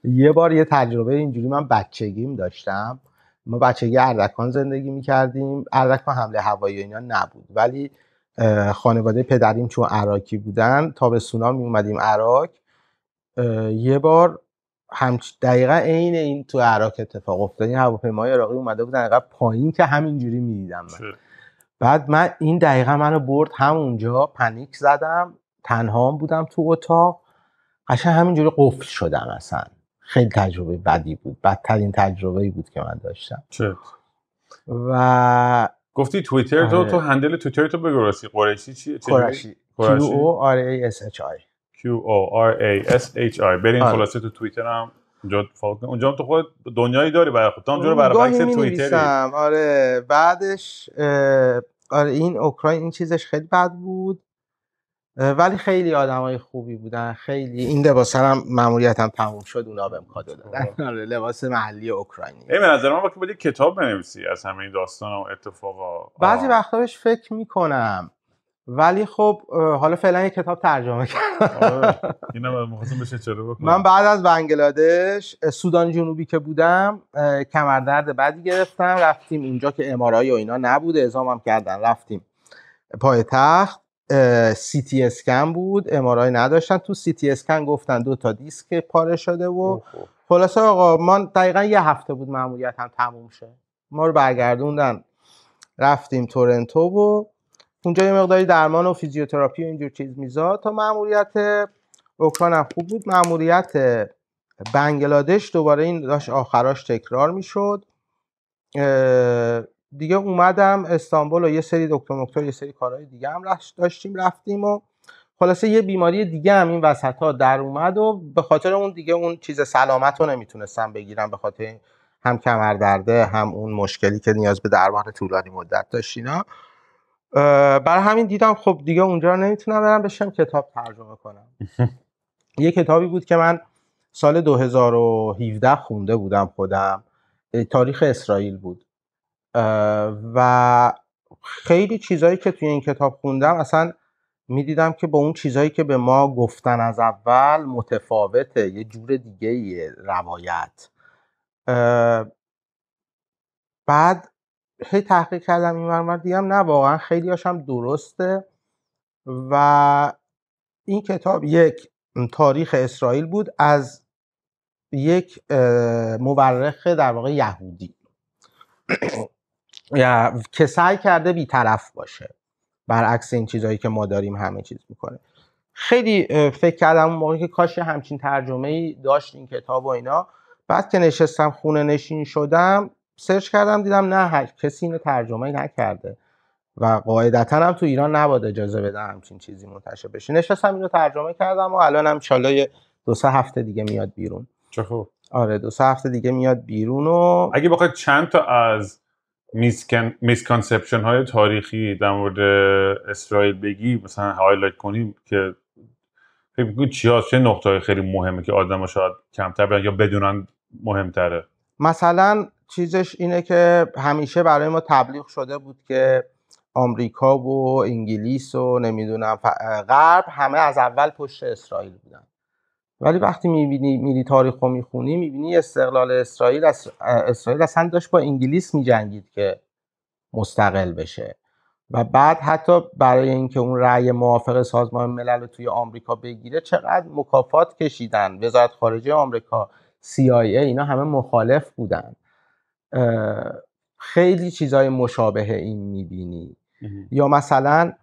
یه بار یه تجربه اینجوری من بچگیم داشتم ما بچگی اردکان زندگی میکردیم اردکان حمله هوایی اینا نبود ولی خانواده پدریم چون عراقی بودن تا به سونا میومدیم عراق یه بار هم دقیقا عین این تو عراق اتفاق افتاد این هواپیمای عراقی اومده بودن دقیقا پایین که همینجوری میدیدم من بعد من این دقیقا منو برد همونجا پنیک زدم تنها بودم تو اتاق قشن همینجوری قفل شدم اصلا خیلی تجربه بدی بود بدترین تجربه بود که من داشتم چه؟ و گفتی توییتر تو آره. تو هندل تویتر تو بگو راستی قریشی چیه قریشی Q O R A S H I Q O R A S H I بریم آره. خلاصه تو توییتر هم اونجا اونجا تو خود دنیایی داری برای خودت اونجا برای بکس تویتری آره بعدش آره این اوکراین این چیزش خیلی بد بود ولی خیلی آدم های خوبی بودن خیلی این لباس هم هم تموم شد اونا بهم کادو دادن آره، لباس محلی اوکراینی این نظر من باید کتاب بنویسی از همه این داستان و اتفاقا بعضی وقتا بهش فکر میکنم ولی خب حالا فعلا یه کتاب ترجمه کردم آره. اینم بشه چرا بکنم من بعد از بنگلادش سودان جنوبی که بودم کمردرد بعدی گرفتم رفتیم اینجا که امارای و اینا نبوده اعزامم کردن رفتیم تخت. سی تی اسکن بود امارای نداشتن تو سی تی اسکن گفتن دو تا دیسک پاره شده و خلاصه آقا ما دقیقا یه هفته بود معمولیت هم تموم شد ما رو برگردوندن رفتیم تورنتو و اونجا یه مقداری درمان و فیزیوتراپی و اینجور چیز میزاد تا معمولیت اوکران خوب بود معمولیت بنگلادش دوباره این داشت آخراش تکرار میشد دیگه اومدم استانبول و یه سری دکتر مکتر یه سری کارهای دیگه هم داشتیم رفتیم و خلاصه یه بیماری دیگه هم این وسط ها در اومد و به خاطر اون دیگه اون چیز سلامت رو نمیتونستم بگیرم به خاطر هم کمر درده هم اون مشکلی که نیاز به درمان طولانی مدت داشت اینا برای همین دیدم خب دیگه اونجا نمیتونم برم بشم کتاب ترجمه کنم یه کتابی بود که من سال 2017 خونده بودم خودم تاریخ اسرائیل بود و خیلی چیزایی که توی این کتاب خوندم اصلا میدیدم که با اون چیزایی که به ما گفتن از اول متفاوته یه جور دیگه روایت بعد هی تحقیق کردم این مرمر دیدم نه واقعا خیلی هاشم درسته و این کتاب یک تاریخ اسرائیل بود از یک مورخ در واقع یهودی که سعی کرده بیطرف باشه برعکس این چیزهایی که ما داریم همه چیز میکنه خیلی فکر کردم اون موقع که کاش همچین ترجمه ای داشت این کتاب و اینا بعد که نشستم خونه نشین شدم سرچ کردم دیدم نه هر کسی اینو ترجمه نکرده و قاعدتا هم تو ایران نباد اجازه بده همچین چیزی منتشر بشه نشستم اینو ترجمه کردم و الان هم چالای دو سه هفته دیگه میاد بیرون چه خوب آره دو سه هفته دیگه میاد بیرون و اگه بخواید چند تا از میسکانسپشن های تاریخی در مورد اسرائیل بگی مثلا هایلایت کنیم که فکر میکنی چی چه نقطه خیلی مهمه که آدم شاید کمتر بدن یا بدونن مهمتره مثلا چیزش اینه که همیشه برای ما تبلیغ شده بود که آمریکا و انگلیس و نمیدونم غرب همه از اول پشت اسرائیل بودن ولی وقتی میبینی میری تاریخ رو میخونی میبینی استقلال اسرائیل از اسرائیل اصلا داشت با انگلیس میجنگید که مستقل بشه و بعد حتی برای اینکه اون رأی موافق سازمان ملل رو توی آمریکا بگیره چقدر مکافات کشیدن وزارت خارجه آمریکا CIA اینا همه مخالف بودن خیلی چیزای مشابه این میبینی یا مثلا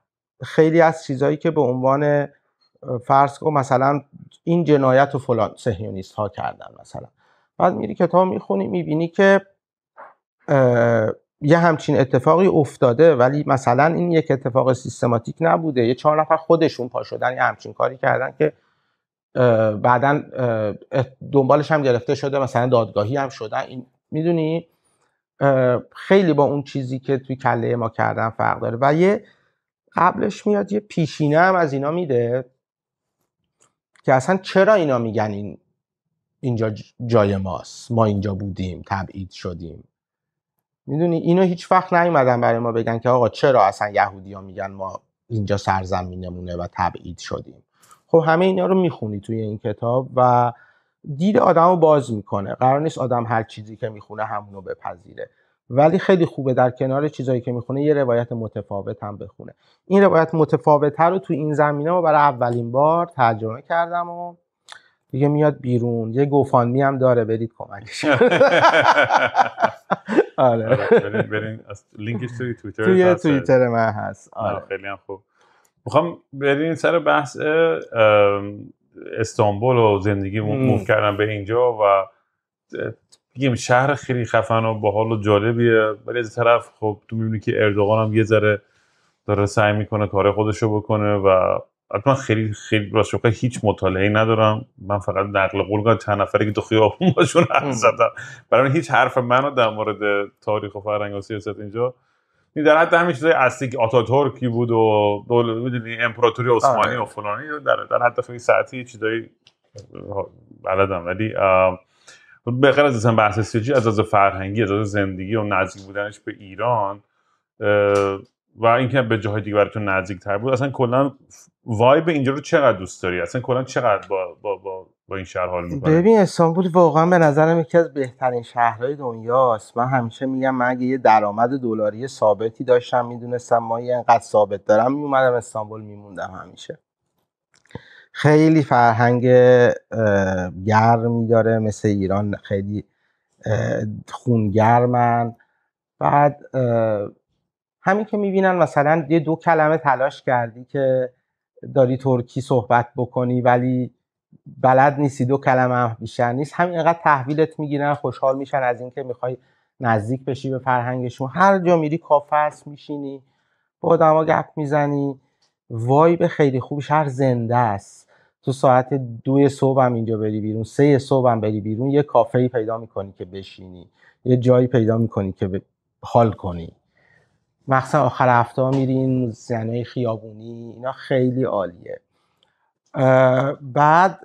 خیلی از چیزایی که به عنوان فرض کن مثلا این جنایت و فلان سهیونیست ها کردن مثلا بعد میری کتاب میخونی میبینی که یه همچین اتفاقی افتاده ولی مثلا این یک اتفاق سیستماتیک نبوده یه چهار نفر خودشون پا شدن یه همچین کاری کردن که بعدا دنبالش هم گرفته شده مثلا دادگاهی هم شدن این میدونی خیلی با اون چیزی که توی کله ما کردن فرق داره و یه قبلش میاد یه پیشینه هم از اینا میده که اصلا چرا اینا میگن این اینجا جای ماست ما اینجا بودیم تبعید شدیم میدونی اینو هیچ وقت نیومدن برای ما بگن که آقا چرا اصلا یهودی ها میگن ما اینجا سرزمینمونه و تبعید شدیم خب همه اینا رو میخونی توی این کتاب و دید آدم رو باز میکنه قرار نیست آدم هر چیزی که میخونه همونو بپذیره ولی خیلی خوبه در کنار چیزایی که میخونه یه روایت متفاوت هم بخونه این روایت متفاوت رو تو این زمینه ما برای اولین بار ترجمه کردم و دیگه میاد بیرون یه گوفانمی هم داره برید کمکش آره, آره، برین لینکش توی تویتر هست آره خیلی هم خوب میخوام برین سر بحث استانبول و زندگی موف کردم به اینجا و میگم شهر خیلی خفن و باحال و جالبیه ولی از طرف خب تو میبینی که اردوغان هم یه ذره داره سعی میکنه کار خودش رو بکنه و حتما خیلی خیلی راست هیچ مطالعه ندارم من فقط نقل قول چند نفری که تو خیابون باشون حرف زدم برای هیچ حرف منو در مورد تاریخ و فرهنگ و سیاست اینجا در حد همین چیزای اصلی که آتاتورکی بود و دولت میدونی امپراتوری آره. عثمانی و فلانی در, در حد خیلی ساعتی چیزای بلدم ولی غیر از اصلا بحث سیجی از از فرهنگی از از زندگی و نزدیک بودنش به ایران و اینکه به جاهای دیگه براتون نزدیک تر بود اصلا کلا وایب اینجا رو چقدر دوست داری اصلا کلا چقدر با با با, با این شهر حال میکنه ببین استانبول واقعا به نظرم یکی از بهترین شهرهای دنیاست من همیشه میگم من اگه یه درآمد دلاری ثابتی داشتم میدونستم ما یه انقدر ثابت دارم میومدم استانبول میموندم همیشه خیلی فرهنگ گرمی داره مثل ایران خیلی خونگرمن بعد همین که میبینن مثلا یه دو کلمه تلاش کردی که داری ترکی صحبت بکنی ولی بلد نیستی دو کلمه هم بیشتر نیست همینقدر تحویلت میگیرن خوشحال میشن از اینکه میخوای نزدیک بشی به فرهنگشون هر جا میری کافه میشینی با آدما گپ میزنی وای به خیلی خوب شهر زنده است تو ساعت دو صبح هم اینجا بری بیرون سه صبح هم بری بیرون یه کافه پیدا میکنی که بشینی یه جایی پیدا میکنی که حال کنی مخصوصا آخر هفته ها میرین زنهای خیابونی اینا خیلی عالیه بعد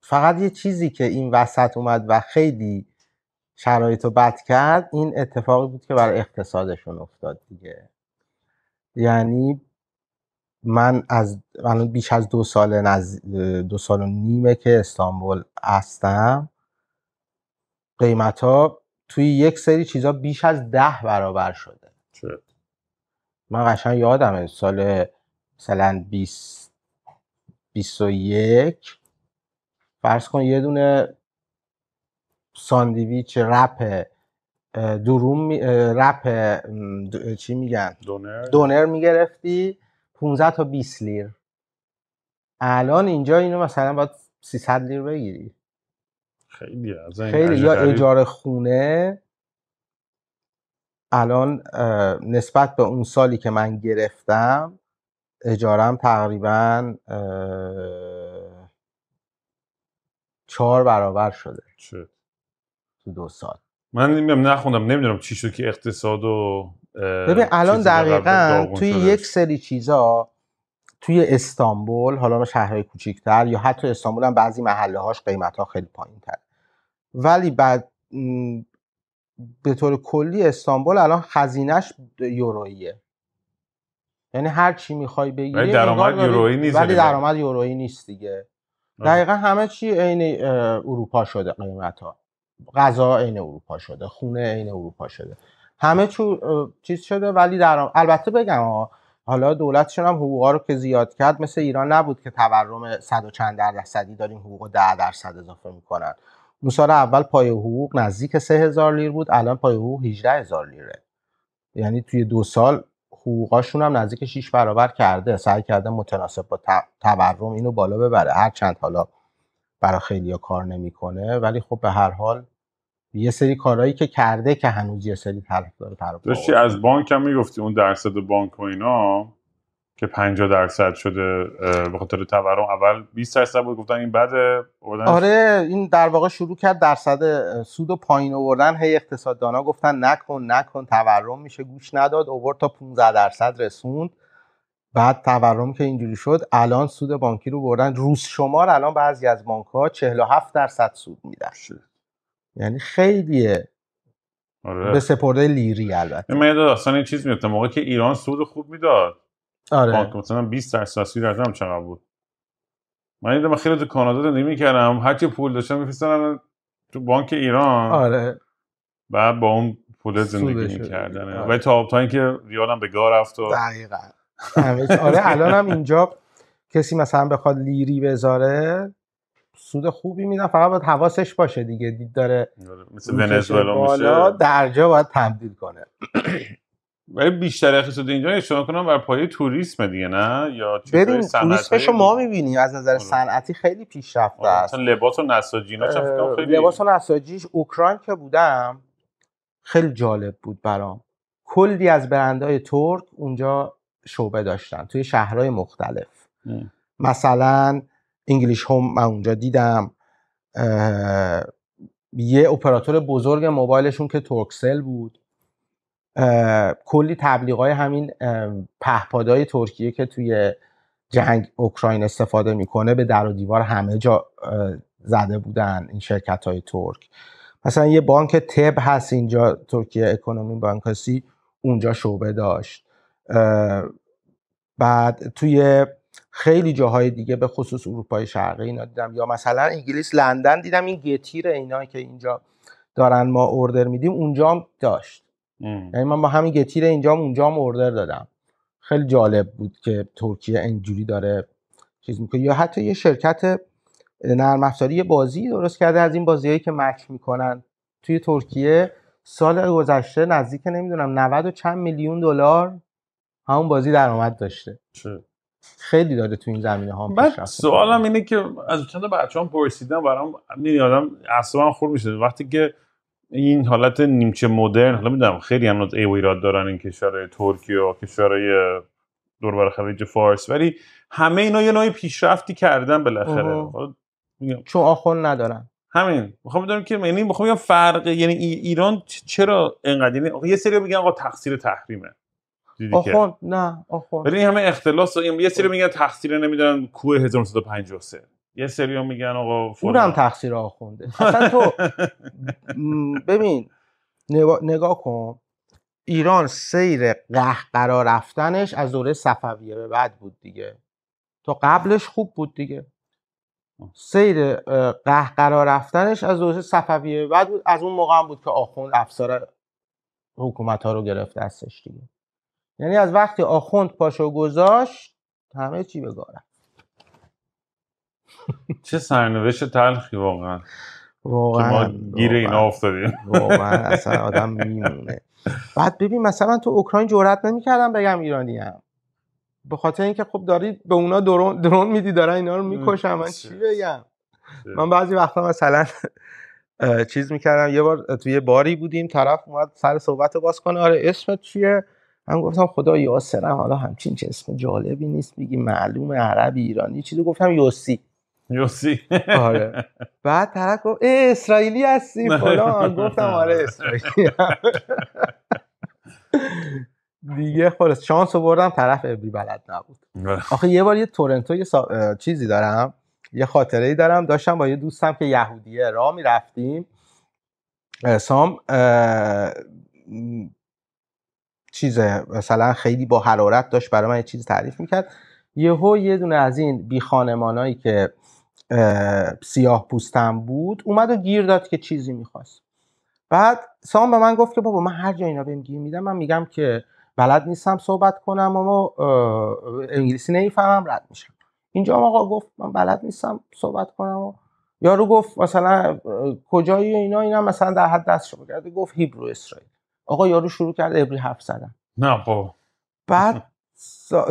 فقط یه چیزی که این وسط اومد و خیلی شرایط رو بد کرد این اتفاقی بود که برای اقتصادشون افتاد دیگه یعنی من از من بیش از دو سال نز... دو سال و نیمه که استانبول هستم قیمت ها توی یک سری چیزا بیش از ده برابر شده من قشنگ یادم سال مثلا 20 21 فرض کن یه دونه ساندویچ رپ دروم رپ چی میگن دونر دونر میگرفتی 15 تا 20 لیر الان اینجا اینو مثلا باید 300 لیر بگیری خیلی خیلی یا اجاره خونه الان نسبت به اون سالی که من گرفتم اجارم تقریبا چهار برابر شده چه؟ تو دو سال من نمیدونم نخوندم نمیدونم چی شد که اقتصاد و ببین الان دقیقا توی یک سری چیزا توی استانبول حالا شهرهای کوچکتر یا حتی استانبول هم بعضی محله هاش قیمت ها خیلی پایین تر ولی بعد به طور کلی استانبول الان خزینش یوروییه. یعنی هر چی میخوای بگیری ولی درآمد یورویی نیست ولی درآمد یورویی نیست دیگه دقیقا همه چی عین اروپا شده قیمت ها غذا عین اروپا شده خونه عین اروپا شده همه چو... چیز شده ولی در البته بگم ها حالا دولتشون هم حقوقا رو که زیاد کرد مثل ایران نبود که تورم صد و چند درصدی داریم حقوق ده درصد اضافه میکنن اون سال اول پای حقوق نزدیک سه هزار لیر بود الان پای حقوق هیجده هزار لیره یعنی توی دو سال حقوقاشون هم نزدیک 6 برابر کرده سعی کرده متناسب با تورم اینو بالا ببره هر حالا برای خیلی کار نمیکنه ولی خب به هر حال یه سری کارهایی که کرده که هنوز یه سری طرف داره طرف داشتی از بانک هم میگفتی اون درصد بانک و اینا که 50 درصد شده به خاطر تورم اول 20 درصد بود گفتن این بده آره این در واقع شروع کرد درصد سود و پایین آوردن هی اقتصاددانا گفتن نکن نکن تورم میشه گوش نداد اوورد تا 15 درصد رسوند بعد تورم که اینجوری شد الان سود بانکی رو بردن روز شمار الان بعضی از بانک ها 47 درصد سود میدن یعنی خیلیه آره. به سپرده لیری البته من یاد داستان این چیز میاد موقع که ایران سود خوب میداد آره بانک مثلا 20 درصد 30 درصد چقدر بود من دیدم خیلی تو کانادا زندگی میکردم هر پول داشتم میفرستادم تو بانک ایران آره بعد با اون پول زندگی میکردن آره. و تا تا اینکه ریالم به گاه رفت و دقیقاً آره الان هم اینجا کسی مثلا بخواد لیری بذاره سود خوبی میدن فقط باید حواسش باشه دیگه دید داره آره، مثل ونزوئلا میشه درجا باید تبدیل کنه ولی بیشتر اقتصاد اینجا شما کنم بر پایه توریسم دیگه نه یا بریم توریسمش ما میبینیم از نظر آره. صنعتی خیلی پیشرفته آره، است مثلا لباس و خیلی لباس و نساجیش اوکراین که بودم خیلی جالب بود برام کلی از برندهای ترک اونجا شعبه داشتن توی شهرهای مختلف مثلا انگلیش هوم من اونجا دیدم یه اپراتور بزرگ موبایلشون که ترکسل بود کلی تبلیغ همین پهپادای ترکیه که توی جنگ اوکراین استفاده میکنه به در و دیوار همه جا زده بودن این شرکت های ترک مثلا یه بانک تب هست اینجا ترکیه اکونومی بانکاسی اونجا شعبه داشت بعد توی خیلی جاهای دیگه به خصوص اروپای شرقی اینا دیدم یا مثلا انگلیس لندن دیدم این گتیر اینا که اینجا دارن ما اردر میدیم اونجا داشت یعنی من با همین گتیر اینجا اونجا اردر دادم خیلی جالب بود که ترکیه اینجوری داره چیز میکنه یا حتی یه شرکت نرم افزاری بازی درست کرده از این بازیایی که مک میکنن توی ترکیه سال گذشته نزدیک نمیدونم 90 و چند میلیون دلار همون بازی درآمد داشته خیلی داره تو این زمینه ها بعد سوالم اینه که از چند بچه هم پرسیدم برام میادم اصلا خور میشه وقتی که این حالت نیمچه مدرن حالا میدونم خیلی هنوز ای ایراد دارن این کشور ترکیه و کشورهای دوربر خلیج فارس ولی همه اینا یه نوعی پیشرفتی کردن بالاخره چون آخون ندارن همین میخوام بدونم که یعنی میخوام بگم فرق یعنی ایران چرا انقدر یعنی یه سری میگن آقا تقصیر تحریمه دیدی آخوند نه آخوند ولی همه اختلاس یه سری خب. میگن تقصیر نمیدونن کوه 1953 یه سری میگن آقا اونم تقصیر آخونده اصلا تو ببین نگاه کن ایران سیر قهقرا رفتنش از دوره صفویه به بعد بود دیگه تا قبلش خوب بود دیگه سیر قهقرا رفتنش از دوره صفویه به بعد بود از اون موقع هم بود که آخوند افسار حکومت ها رو گرفت دستش دیگه یعنی از وقتی آخوند پاشو گذاشت همه چی به گاره چه سرنوشت تلخی واقعا واقعا گیر اینا افتادیم واقعا اصلا آدم میمونه بعد ببین مثلا تو اوکراین جرئت نمیکردم بگم ایرانی هم به خاطر اینکه خب داری به اونا درون, درون میدی دارن اینا رو میکشن من چی بگم من بعضی وقتا مثلا چیز میکردم یه بار توی باری بودیم طرف اومد سر صحبت باز کنه آره اسمت چیه من گفتم خدا یاسرم حالا همچین چه اسم جالبی نیست میگی معلوم عرب ایرانی چیزی گفتم یوسی یوسی آره بعد طرف گفت اسرائیلی هستی فلان گفتم آره اسرائیلی دیگه خلاص شانس بردم طرف ابری بلد نبود آخه یه بار یه تورنتو یه چیزی دارم یه خاطره ای دارم داشتم با یه دوستم که یهودیه راه میرفتیم سام چیز مثلا خیلی با حرارت داشت برای من یه چیز تعریف میکرد یهو یه دونه از این بی خانمانایی که سیاه پوستم بود اومد و گیر داد که چیزی میخواست بعد سام به من گفت که بابا من هر جا اینا بهم گیر میدم من میگم که بلد نیستم صحبت کنم اما انگلیسی نمیفهمم رد میشم اینجا آقا گفت من بلد نیستم صحبت کنم و یارو گفت مثلا کجایی اینا اینا مثلا در حد دست شما گفت هیبرو اسرائیل آقا یارو شروع کرد ابری حرف زدن نه بابا بعد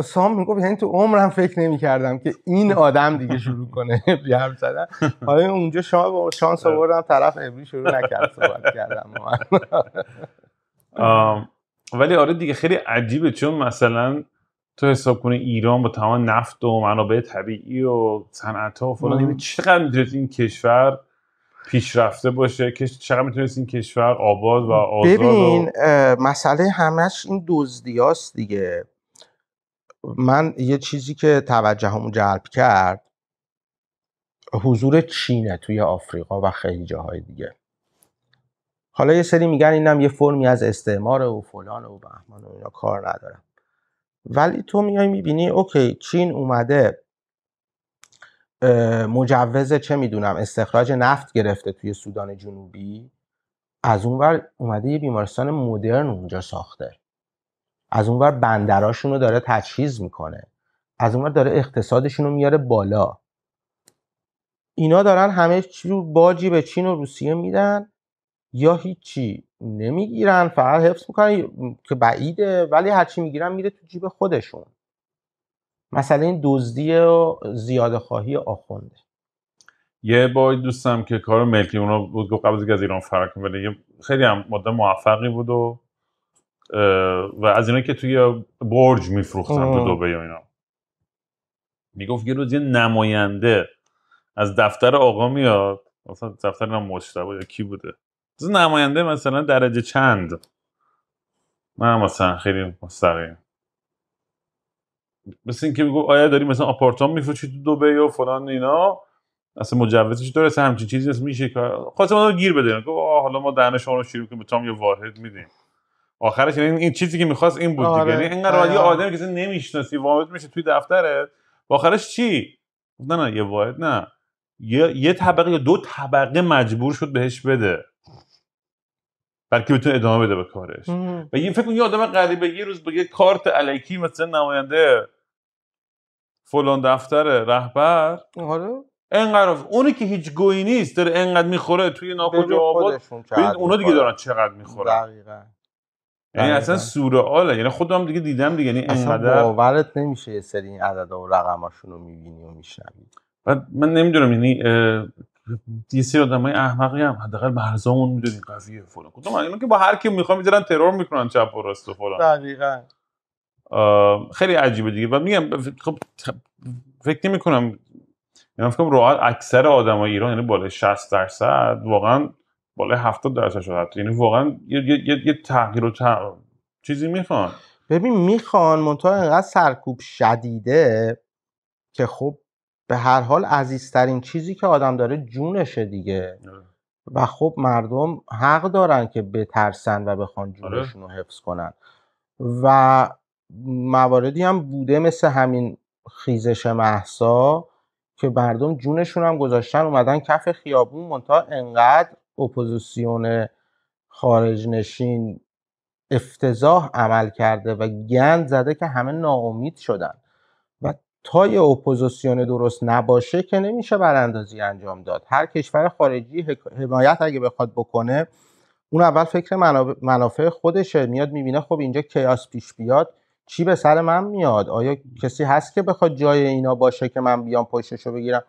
سام میگو یعنی تو عمرم فکر نمیکردم که این آدم دیگه شروع کنه ابری حرف زدن حالا آره اونجا شما با شانس آوردم طرف ابری شروع نکرد صحبت کردم ولی آره دیگه خیلی عجیبه چون مثلا تو حساب کنه ایران با تمام نفت و منابع طبیعی و صنعت ها و فلان یعنی چقدر این کشور پیشرفته باشه که چقدر میتونست این کشور آباد و آزاد ببین و... مسئله همش این دزدیاست دیگه من یه چیزی که توجهمو جلب کرد حضور چینه توی آفریقا و خیلی جاهای دیگه حالا یه سری میگن اینم یه فرمی از استعمار و فلان و بهمان و اینا کار ندارم ولی تو میای میبینی اوکی چین اومده مجوز چه میدونم استخراج نفت گرفته توی سودان جنوبی از اونور اومده یه بیمارستان مدرن اونجا ساخته از اونور بندراشون رو داره تجهیز میکنه از اونور داره اقتصادشون رو میاره بالا اینا دارن همه رو باجی به چین و روسیه میدن یا هیچی نمیگیرن فقط حفظ میکنن که بعیده ولی هرچی میگیرن میره تو جیب خودشون این دزدی و زیاده خواهی آخونده یه با دوستم که کار ملکی اونا بود گفت قبل از ایران فرق می ولی خیلی هم ماده موفقی بود و و از اینا که توی برج میفروختن تو دوبه یا اینا میگفت یه روز یه نماینده از دفتر آقا میاد مثلا دفتر اینا یا کی بوده نماینده مثلا درجه چند نه مثلا خیلی مستقیم مثل اینکه میگو آیا داری مثلا آپارتمان میفروشی تو دبی و فلان اینا اصلا مجوزش داره اصلا همچین چیزی هست میشه خاطر رو گیر بده گفت حالا ما دهن شما رو شروع کنیم یه واحد میدیم آخرش یعنی این چیزی که میخواست این بود دیگه آره، یعنی اینقدر یه آدمی که نمیشناسی واحد میشه توی دفترت آخرش چی نه نه یه واحد نه یه, یه طبقه یا دو طبقه مجبور شد بهش بده بلکه بتونه ادامه بده به کارش و یه فکر یه آدم غریبه یه روز به کارت علیکی مثلا نماینده فلان دفتر رهبر آره. انقدر اونی که هیچ گویی نیست داره انقدر میخوره توی ناکجا آباد اونا دیگه دارن چقدر میخوره دقیقاً یعنی اصلا سورئاله یعنی خودم دیگه دیدم دیگه یعنی انقدر باورت نمیشه یه سری این عددا و رقماشونو میبینی و میشنوی من نمیدونم یعنی یه سری های احمقی هم حداقل مرزامون میدونی قضیه فلان کدوم که با هر کی میخوان میذارن ترور میکنن چپ و راست و فلان خیلی عجیبه دیگه و میگم خب فکر نمی یعنی کنم یعنی فکر راحت اکثر آدمای ایران یعنی بالای 60 درصد واقعا بالای 70 درصد شده حتی یعنی واقعا یه, تغییر و چیزی میخوان ببین میخوان منتها اینقدر سرکوب شدیده که خب به هر حال عزیزترین چیزی که آدم داره جونشه دیگه آره. و خب مردم حق دارن که بترسن و بخوان آره. جونشون رو حفظ کنن و مواردی هم بوده مثل همین خیزش محسا که مردم جونشون هم گذاشتن اومدن کف خیابون منتها انقدر اپوزیسیون خارج نشین افتضاح عمل کرده و گند زده که همه ناامید شدن و تا یه اپوزیسیون درست نباشه که نمیشه براندازی انجام داد هر کشور خارجی حمایت اگه بخواد بکنه اون اول فکر منافع خودشه میاد میبینه خب اینجا کیاس پیش بیاد چی به سر من میاد آیا کسی هست که بخواد جای اینا باشه که من بیام رو بگیرم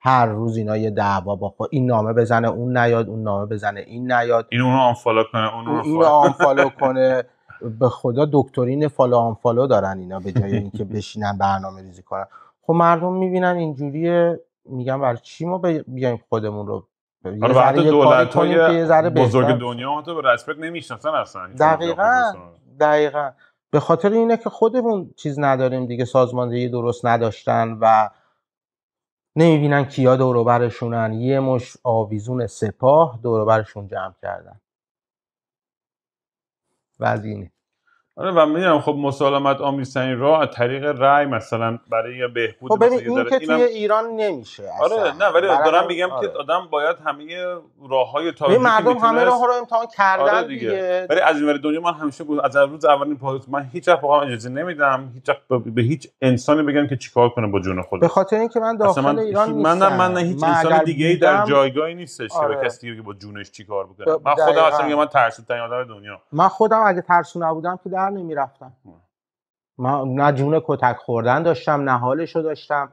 هر روز اینا یه دعوا با خود این نامه بزنه اون نیاد اون نامه بزنه این نیاد این اونو آنفالو کنه اون اونو آنفالو کنه به خدا دکترین فالا فالو دارن اینا به جای اینکه بشینن برنامه ریزی کنن خب مردم میبینن اینجوریه میگن برای چی ما بیایم خودمون رو آره دولت های بزرگ دنیا رو به رسمیت نمیشناسن اصلا دقیقا دقیقا به خاطر اینه که خودمون چیز نداریم دیگه سازماندهی درست نداشتن و نمیبینن کیا دور یه مش آویزون سپاه دور جمع کردن از اینه آره و میگم خب مسالمت آمیزترین راه از طریق رأی مثلا برای بهبود خب ببین این که توی ایران نمیشه اصلا. آره نه ولی دارم میگم که آره. آدم باید همه راه های تاریخی مردم همه راه رو امتحان کردن آره دیگه. ولی از این دنیا من همیشه بود از روز اولین پادکست من هیچ وقت واقعا اجازه نمیدم هیچ به هیچ انسانی بگم که چیکار کنه با جون خودش به خاطر اینکه من داخل من... ایران من نیستم من, من هیچ انسان دیگه ای در جایگاهی نیستش که به آره. کسی که با جونش چیکار بکنه من خودم اصلا میگم من ترسو ترین آدم دنیا من خودم اگه ترسو نبودم که نمی نمیرفتم من نه جون کتک خوردن داشتم نه رو داشتم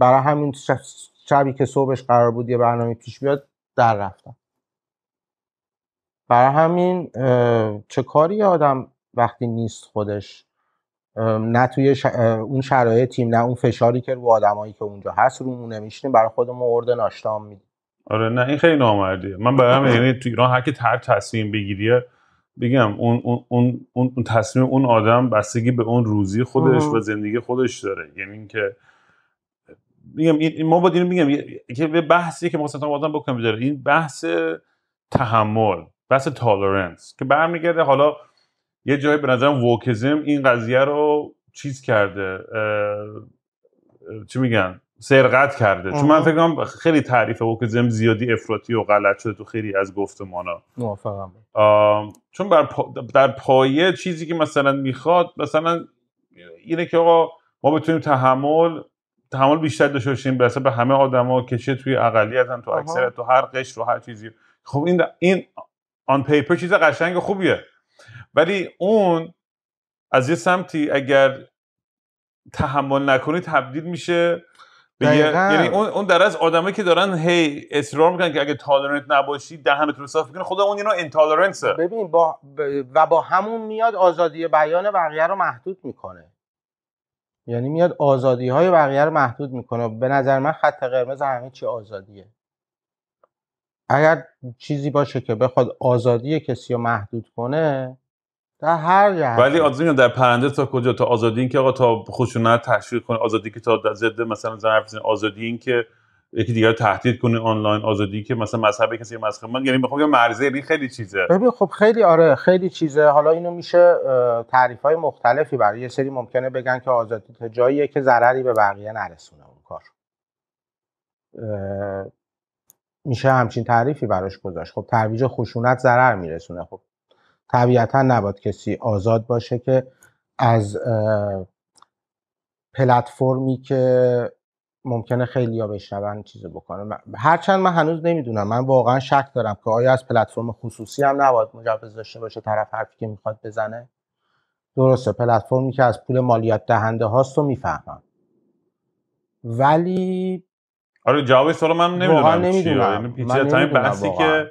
برای همین شبی که صبحش قرار بود یه برنامه پیش بیاد در رفتم برای همین چه کاری آدم وقتی نیست خودش نه توی ش... اون شرایطیم نه اون فشاری که رو آدمایی که اونجا هست رو نمیشنیم برای خودمون ارده ناشتام میدیم آره نه این خیلی نامردیه من برام یعنی تو ایران هر کی تر تصمیم بگیریه بگم اون اون اون اون تصمیم اون آدم بستگی به اون روزی خودش و زندگی خودش داره یعنی اینکه میگم این ما باید اینو میگم که به بحثی که مثلا آدم بکنم داره این بحث تحمل بحث تالرنس که برمیگرده حالا یه جایی به نظرم ووکزم این قضیه رو چیز کرده چی میگن سرقت کرده چون من فکر کنم خیلی تعریف زم زیادی افراطی و غلط شده تو خیلی از گفتمانا موافقم چون بر در پایه چیزی که مثلا میخواد مثلا اینه که آقا ما بتونیم تحمل تحمل بیشتر داشته باشیم به به همه آدما کشه توی اقلیت هم تو اکثر تو هر قشر و هر چیزی خب این این آن پیپر چیز قشنگ خوبیه ولی اون از یه سمتی اگر تحمل نکنی تبدیل میشه یعنی اون اون در از آدمایی که دارن هی اصرار میکنن که اگه تالرنت نباشی دهنت رو صاف میکنه خدا اون اینا انتالرنسه ببین با و با همون میاد آزادی بیان بقیه رو محدود میکنه یعنی میاد آزادی های بقیه رو محدود میکنه به نظر من خط قرمز همه چی آزادیه اگر چیزی باشه که بخواد آزادی کسی رو محدود کنه در هر جهت ولی آزادی در پرنده تا کجا تا آزادی این که آقا تا خشونت تشویق کنه آزادی که تا ضد مثلا زن حرف آزادی این که یکی دیگر تهدید کنه آنلاین آزادی که مثلا مذهب کسی مذهب من یعنی میخوام مرزه این یعنی خیلی چیزه ببین خب خیلی آره خیلی چیزه حالا اینو میشه تعریف های مختلفی برای یه سری ممکنه بگن که آزادی تا جاییه که ضرری به بقیه نرسونه اون کار میشه همچین تعریفی براش گذاشت خب ترویج خشونت ضرر میرسونه خب طبیعتا نباید کسی آزاد باشه که از پلتفرمی که ممکنه خیلی ها بشنون چیز بکنه هرچند من هنوز نمیدونم من واقعا شک دارم که آیا از پلتفرم خصوصی هم نباید مجوز داشته باشه طرف حرفی که میخواد بزنه درسته پلتفرمی که از پول مالیات دهنده هاست رو میفهمم ولی آره جواب سوال یعنی من نمیدونم, نمیدونم. چیه یعنی پیچیده بحثی که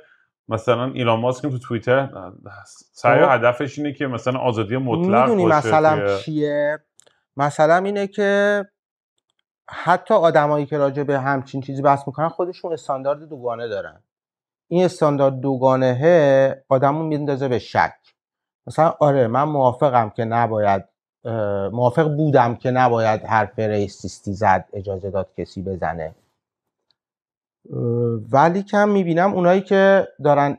مثلا ایلان ماسک تو توییتر سعی خب. هدفش اینه که مثلا آزادی مطلق مثلا چیه مثلا اینه که حتی آدمایی که راجع به همچین چیزی بحث میکنن خودشون استاندارد دوگانه دارن این استاندارد دوگانه آدمون میندازه به شک مثلا آره من موافقم که نباید موافق بودم که نباید حرف ریسیستی زد اجازه داد کسی بزنه ولی کم میبینم اونایی که دارن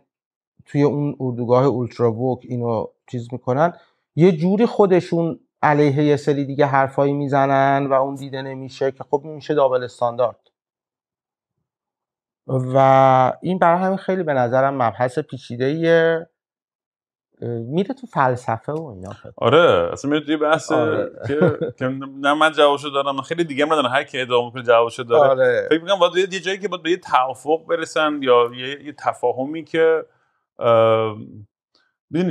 توی اون اردوگاه اولتراووک اینو چیز میکنن یه جوری خودشون علیه یه سری دیگه حرفایی میزنن و اون دیده نمیشه که خب میشه دابل استاندارد و این برای همین خیلی به نظرم مبحث پیچیده میره تو فلسفه و اینا خب. آره اصلا میره توی بحث آره. که... نه من جوابشو دارم خیلی دیگه هم هر کی ادامه میکنه جوابشو داره آره. فکر میکنم باید یه جایی که باید به یه توافق برسن یا یه, تفاهمی که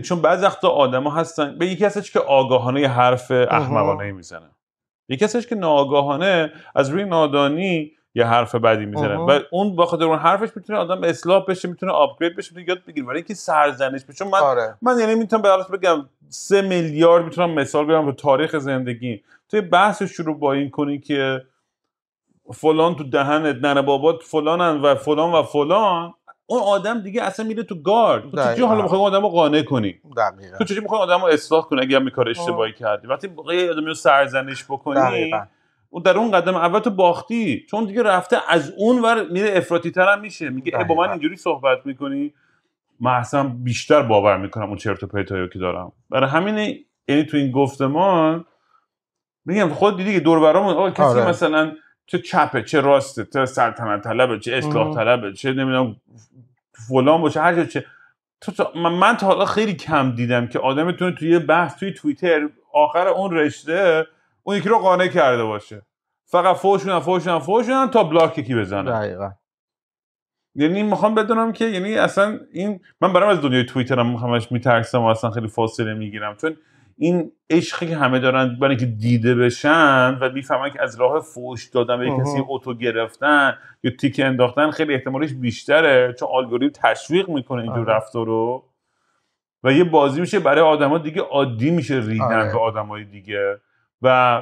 چون بعضی وقتا آدما هستن به یکی هستش که آگاهانه یه حرف احمقانه میزنه یکی هستش که ناآگاهانه از روی نادانی یه حرف بعدی میزنه و اون با خاطر اون حرفش میتونه آدم اصلاح بشه میتونه آپگرید بشه میتونه یاد بگیره ولی اینکه سرزنش بشه من آره. من یعنی میتونم به بگم سه میلیارد میتونم مثال بگم تو تاریخ زندگی تو بحث شروع با این کنی که فلان تو دهنت ننه بابات فلانن و فلان و فلان اون آدم دیگه اصلا میره تو گارد تو چجوری حالا میخوای آدمو قانع کنی دقیقا. تو چجوری میخوای آدمو اصلاح کنی اگه هم کار اشتباهی کردی وقتی یه آدمی رو سرزنش بکنی دقیقا. اون در اون قدم اول تو باختی چون دیگه رفته از اون ور میره افراطی تر هم میشه میگه ای با من اینجوری صحبت میکنی من اصلا بیشتر باور میکنم اون چرت و پرتایی که دارم برای همین یعنی تو این گفتمان میگم خود دیدی که دور برامون آقا کسی آره. مثلا چه چپه چه راسته چه سلطنت طلبه چه اصلاح طلبه چه نمیدونم فلان باشه هر چه تو من تا حالا خیلی کم دیدم که آدمتون توی بحث توی توییتر آخر اون رشته اون یکی رو قانع کرده باشه فقط فوشونن فوشون فوشونن تا بلاک یکی بزنه دقیقا یعنی میخوام بدونم که یعنی اصلا این من برام از دنیای توییترم همش میترسم و اصلا خیلی فاصله میگیرم چون این عشقی که همه دارن برای که دیده بشن و میفهمن که از راه فوش دادن به کسی اوتو گرفتن یا تیک انداختن خیلی احتمالش بیشتره چون الگوریتم تشویق میکنه اینجور آره. رفتار رو و یه بازی میشه برای آدما دیگه عادی میشه ریدن آره. به آدمای دیگه و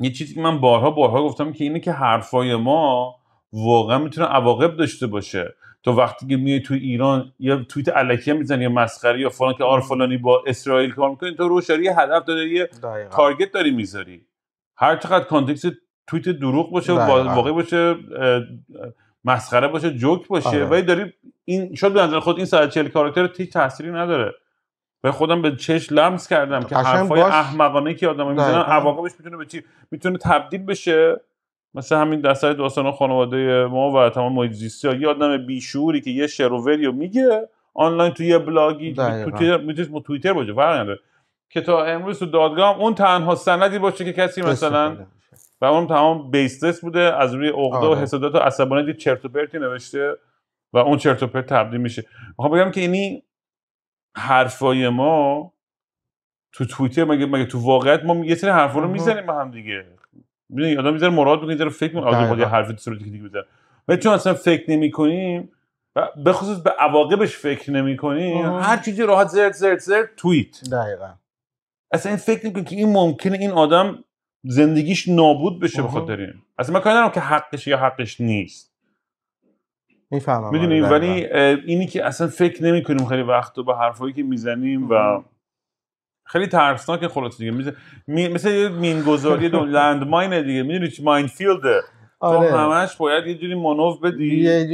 یه چیزی که من بارها بارها گفتم که اینه که حرفای ما واقعا میتونه عواقب داشته باشه تو وقتی که میای تو ایران یا تویت علکی میزنی یا مسخره یا فلان که آر فلانی با اسرائیل کار میکنی تو روشاری هدف داری یه تارگت داری میذاری هر چقدر کانتکست توییت دروغ باشه واقعی باشه مسخره باشه جوک باشه آره. ولی داری این شاید به خود این چل کاراکتر تیک تاثیری نداره به خودم به چش لمس کردم که حرفای باش... احمقانه که آدم میزنن عواقبش میتونه به چی میتونه تبدیل بشه مثل همین دستای داستان خانواده ما و تمام محیط ها یه آدم بیشوری که یه شعر و ویدیو میگه آنلاین توی یه بلاگی تو توییتر تویتر توییتر باشه فرق که تا امروز تو دادگاه اون تنها سندی باشه که کسی مثلا و اون تمام بیستس بوده از روی عقده و آره. حسادت و عصبانیت چرت و نوشته و اون چرت و پرت تبدیل میشه میخوام بگم که اینی حرفای ما تو توییتر مگه مگه تو واقعیت ما یه سری حرفا رو میزنیم به هم دیگه میدونی آدم میذاره مراد میکنه فکر میکنه آدم حرفی تو دیگه دیگه ولی چون اصلا فکر نمیکنیم و به خصوص به عواقبش فکر نمیکنیم هر چیزی راحت زرد زرد زرد توییت دقیقاً اصلا این فکر نمیکنیم که این ممکنه این آدم زندگیش نابود بشه بخاطر این اصلا من کاری که حقش یا حقش نیست میفهمم میدونی آره، ولی اینی که اصلا فکر نمیکنیم خیلی وقت و به حرفایی که میزنیم و خیلی ترسناک خلاص دیگه می... مثل یه مینگذاری دو لندماین دیگه میدونی چی ماینفیلده آره. تو همش باید یه جوری مانوف بدی یه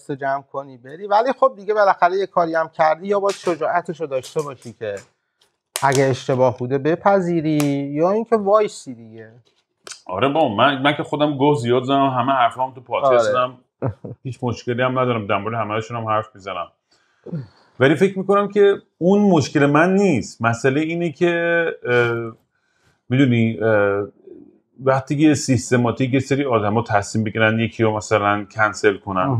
جوری جمع کنی بری ولی خب دیگه بالاخره یه کاری هم کردی یا با شجاعتش رو داشته باشی که اگه اشتباه بوده بپذیری یا اینکه وایسی دیگه آره با من من که خودم گوه زیاد زنم همه حرفام تو آره. هیچ مشکلی هم ندارم دنبال همهشون هم حرف میزنم ولی فکر میکنم که اون مشکل من نیست مسئله اینه که میدونی وقتی که سیستماتیک یه سری آدم ها تصمیم بگیرن یکی رو مثلا کنسل کنن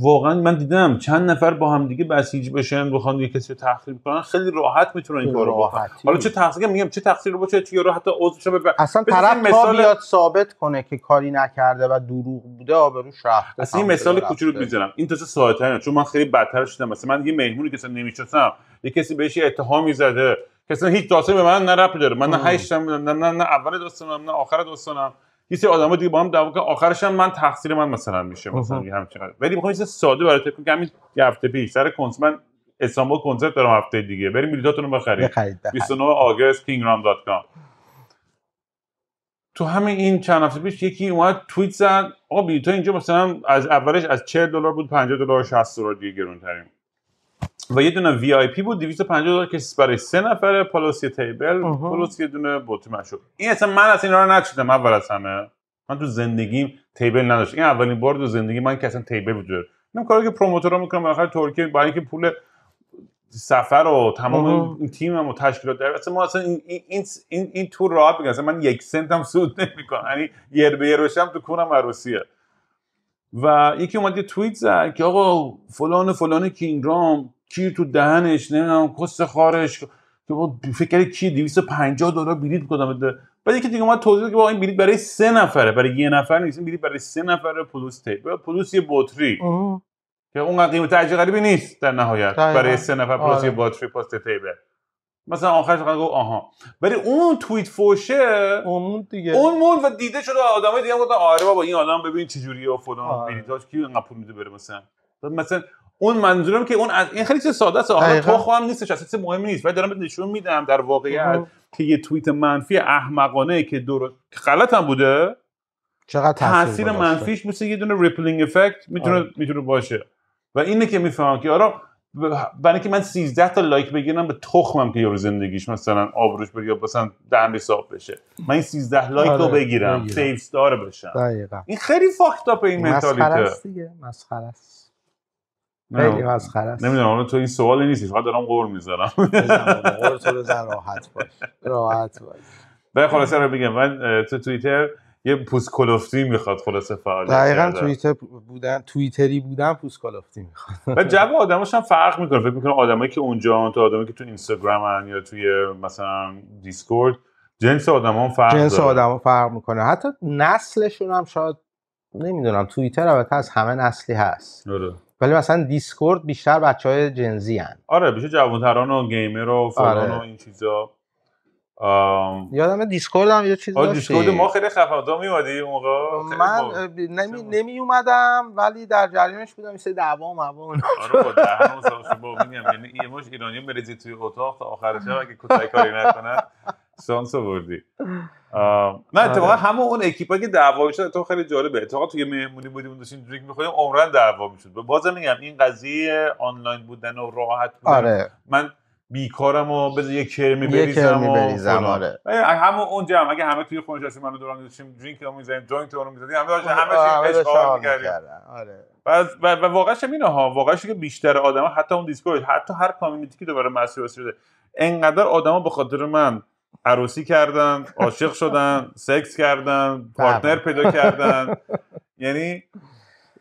واقعا من دیدم چند نفر با هم دیگه بسیج بشن بخوان یه کسی رو تخریب کنن خیلی راحت میتونن این کارو بکنن حالا چه تخریب میگم چه تقصیر رو چه یا حتی عضوش ببر اصلا طرف مثال... بیاد ثابت کنه که کاری نکرده و دروغ بوده آبروش رفته اصلا این مثال کوچولو میذارم این چه ساعتی چون من خیلی بدتر شدم مثلا من یه مهمونی که اصلا نمیشناسم یه کسی بهش اتهام میزده کسی هیچ داستانی به من نه داره من نه هشتم نه نه, نه اول داستانم نه آخر داستانم یه سری آدم‌ها دیگه با هم دعوا که آخرش هم من تقصیر من مثلا میشه مثلا همین ولی می‌خوام یه ساده برات بگم که همین یه هفته پیش سر کنسرت من اسامو کنسرت دارم هفته دیگه بریم بلیطاتون رو بخرید 29 آگوست kingram.com تو همه این چند هفته پیش یکی اومد توییت زد آقا بلیط‌ها اینجا مثلا از اولش از 40 دلار بود 50 دلار 60 دلار دیگه گرون‌ترین و یه دونه وی آی پی بود 250 دلار که برای سه نفره پلاس یه تیبل پلاس یه دونه بطری مشروب این اصلا من اصلا این رو نچیدم اول از همه من تو زندگیم تیبل نداشت این اولین بار تو زندگی من که اصلا تیبل بود این کاری که رو میکنم بالاخره ترکیه برای اینکه پول سفر و تمام این تیمم و تشکیلات در اصلا ما اصلا این این این, این تور راحت بگم اصلا من یک سنت هم سود نمیکنم یعنی یر به یر تو کونم عروسیه و یکی اومد یه توییت زد که آقا فلان فلان کینگرام کی تو دهنش نمیدونم کس خارش که فکر کی 250 دلار بلیت کدام بعد یکی دیگه اومد توضیح که با این بلیت برای سه نفره برای یه نفر نیست این برای سه نفره پلوس تیپ پلوس یه بطری که اون قیمت عجیب غریبی نیست در نهایت برای سه نفر پلوس آره. یه بطری پاست تیپ مثلا آخرش فقط گفت آها ولی اون توییت فوشه اون دیگه اون و دیده شده آدمای دیگه گفتن آره بابا این آدم ببین چه جوریه و فلان آره. بلیتاش کی اینقدر پول میده بره مثلا مثلا اون منظورم که اون از این خیلی چیز ساده است حالا تو خواهم نیستش اساس مهمی نیست ولی دارم نشون میدم در واقعیت که یه توییت منفی احمقانه که درست غلط هم بوده چقدر تاثیر منفیش مثل یه دونه ریپلینگ افکت میتونه میتونه باشه و اینه که میفهمم که آره برای که من 13 تا لایک بگیرم به تخمم که یارو زندگیش مثلا آبروش بره یا مثلا دهن حساب بشه من این 13 لایک رو آره، بگیرم سیو استار بشم این خیلی فاکت اپ این منتالیته مسخره است خیلی مسخره نمیدونم حالا تو این سوالی نیستی فقط دارم قور میذارم قور تو بزن راحت باش راحت باش به رو بگم من تو توییتر یه پوست کلفتی میخواد خلاصه فعالیت دقیقا توییتر بودن توییتری بودن پوست کلفتی میخواد و جو آدماش هم فرق میکنه فکر میکنه آدمایی که اونجا تو آدمایی که تو اینستاگرام یا توی مثلا دیسکورد جنس آدم هم فرق جنس فرق میکنه حتی نسلشون هم شاید نمیدونم توییتر البته از همه نسلی هست آره. ولی مثلا دیسکورد بیشتر بچه های جنزی هن. آره بیشتر جوانتران و گیمر و فلان آره. و این چیزا آم... یادم دیسکورد هم یه چیز آره، داشتی دیسکورد ما خیلی خفه تو اون موقع من نمی... نمی اومدم ولی در جریانش بودم مثل دوام هم آره با دهن با میگم یعنی یه مش ایرانی بریزی توی اتاق تا آخر شب اگه کاری نکنن شانس آوردی نه واقعا آره. همه اون اکیپا که دعوا میشد تو خیلی جالبه اتفاقا توی مهمونی بودیم داشتیم دریک میخوریم عمرن دعوا میشد بازم میگم این قضیه آنلاین بودن و راحت بودن آره. من بیکارم و بذار یه کرمی بریزم و بریزم آره همون اون جمع اگه همه توی خونه نشستیم منو دوران داشتیم درینک رو می‌زدیم جوینت رو می‌زدیم همه داشتیم همه چیز اشغال می‌کردیم آره و و واقعش اینه ها واقعش که بیشتر آدما حتی اون دیسکورد حتی هر کامیونیتی که دوباره مسئول ده. انقدر آدما به خاطر من عروسی کردن عاشق شدن سکس کردن پارتنر بله. پیدا کردن یعنی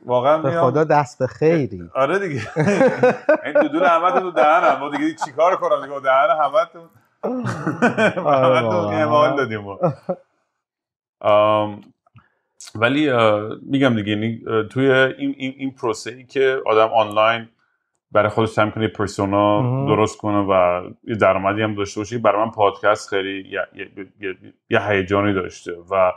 واقعا به خدا دست خیلی آره دیگه این دور احمد تو دهنم ما دیگه چیکار کنم دیگه دهن همتون همتون اعمال دادیم ولی میگم دیگه یعنی، توی این این این پروسه ای که آدم آنلاین برای خودش سعی میکنه پرسونا درست کنه و یه درآمدی هم داشته باشه برای من پادکست خیلی یه هیجانی داشته و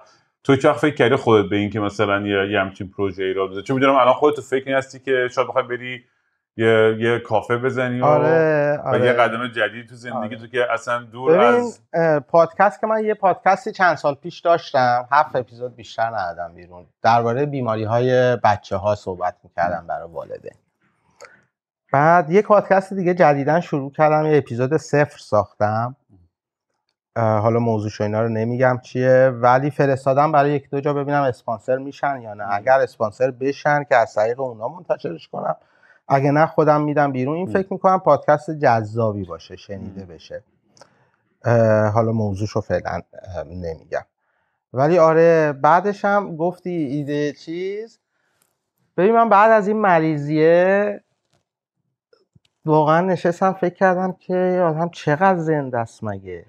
تو چه فکر کردی خودت به اینکه مثلا یه, یه همچین پروژه ای را بزنی چون میدونم الان خودت تو فکر این هستی که شاید بخوای بری یه, یه کافه بزنی و, آره، یه آره. قدم جدید تو زندگی آره. تو که اصلا دور از پادکست که من یه پادکستی چند سال پیش داشتم هفت اپیزود بیشتر ندادم بیرون درباره بیماری های بچه ها صحبت میکردم برای والدین بعد یک پادکست دیگه جدیدا شروع کردم یه اپیزود صفر ساختم حالا موضوعش اینا رو نمیگم چیه ولی فرستادم برای یک دو جا ببینم اسپانسر میشن یا نه اگر اسپانسر بشن که از طریق اونا منتشرش کنم اگه نه خودم میدم بیرون این فکر میکنم پادکست جذابی باشه شنیده بشه حالا موضوعش فعلا نمیگم ولی آره بعدش هم گفتی ایده چیز ببین من بعد از این مریضیه واقعا نشستم فکر کردم که آدم چقدر زنده است مگه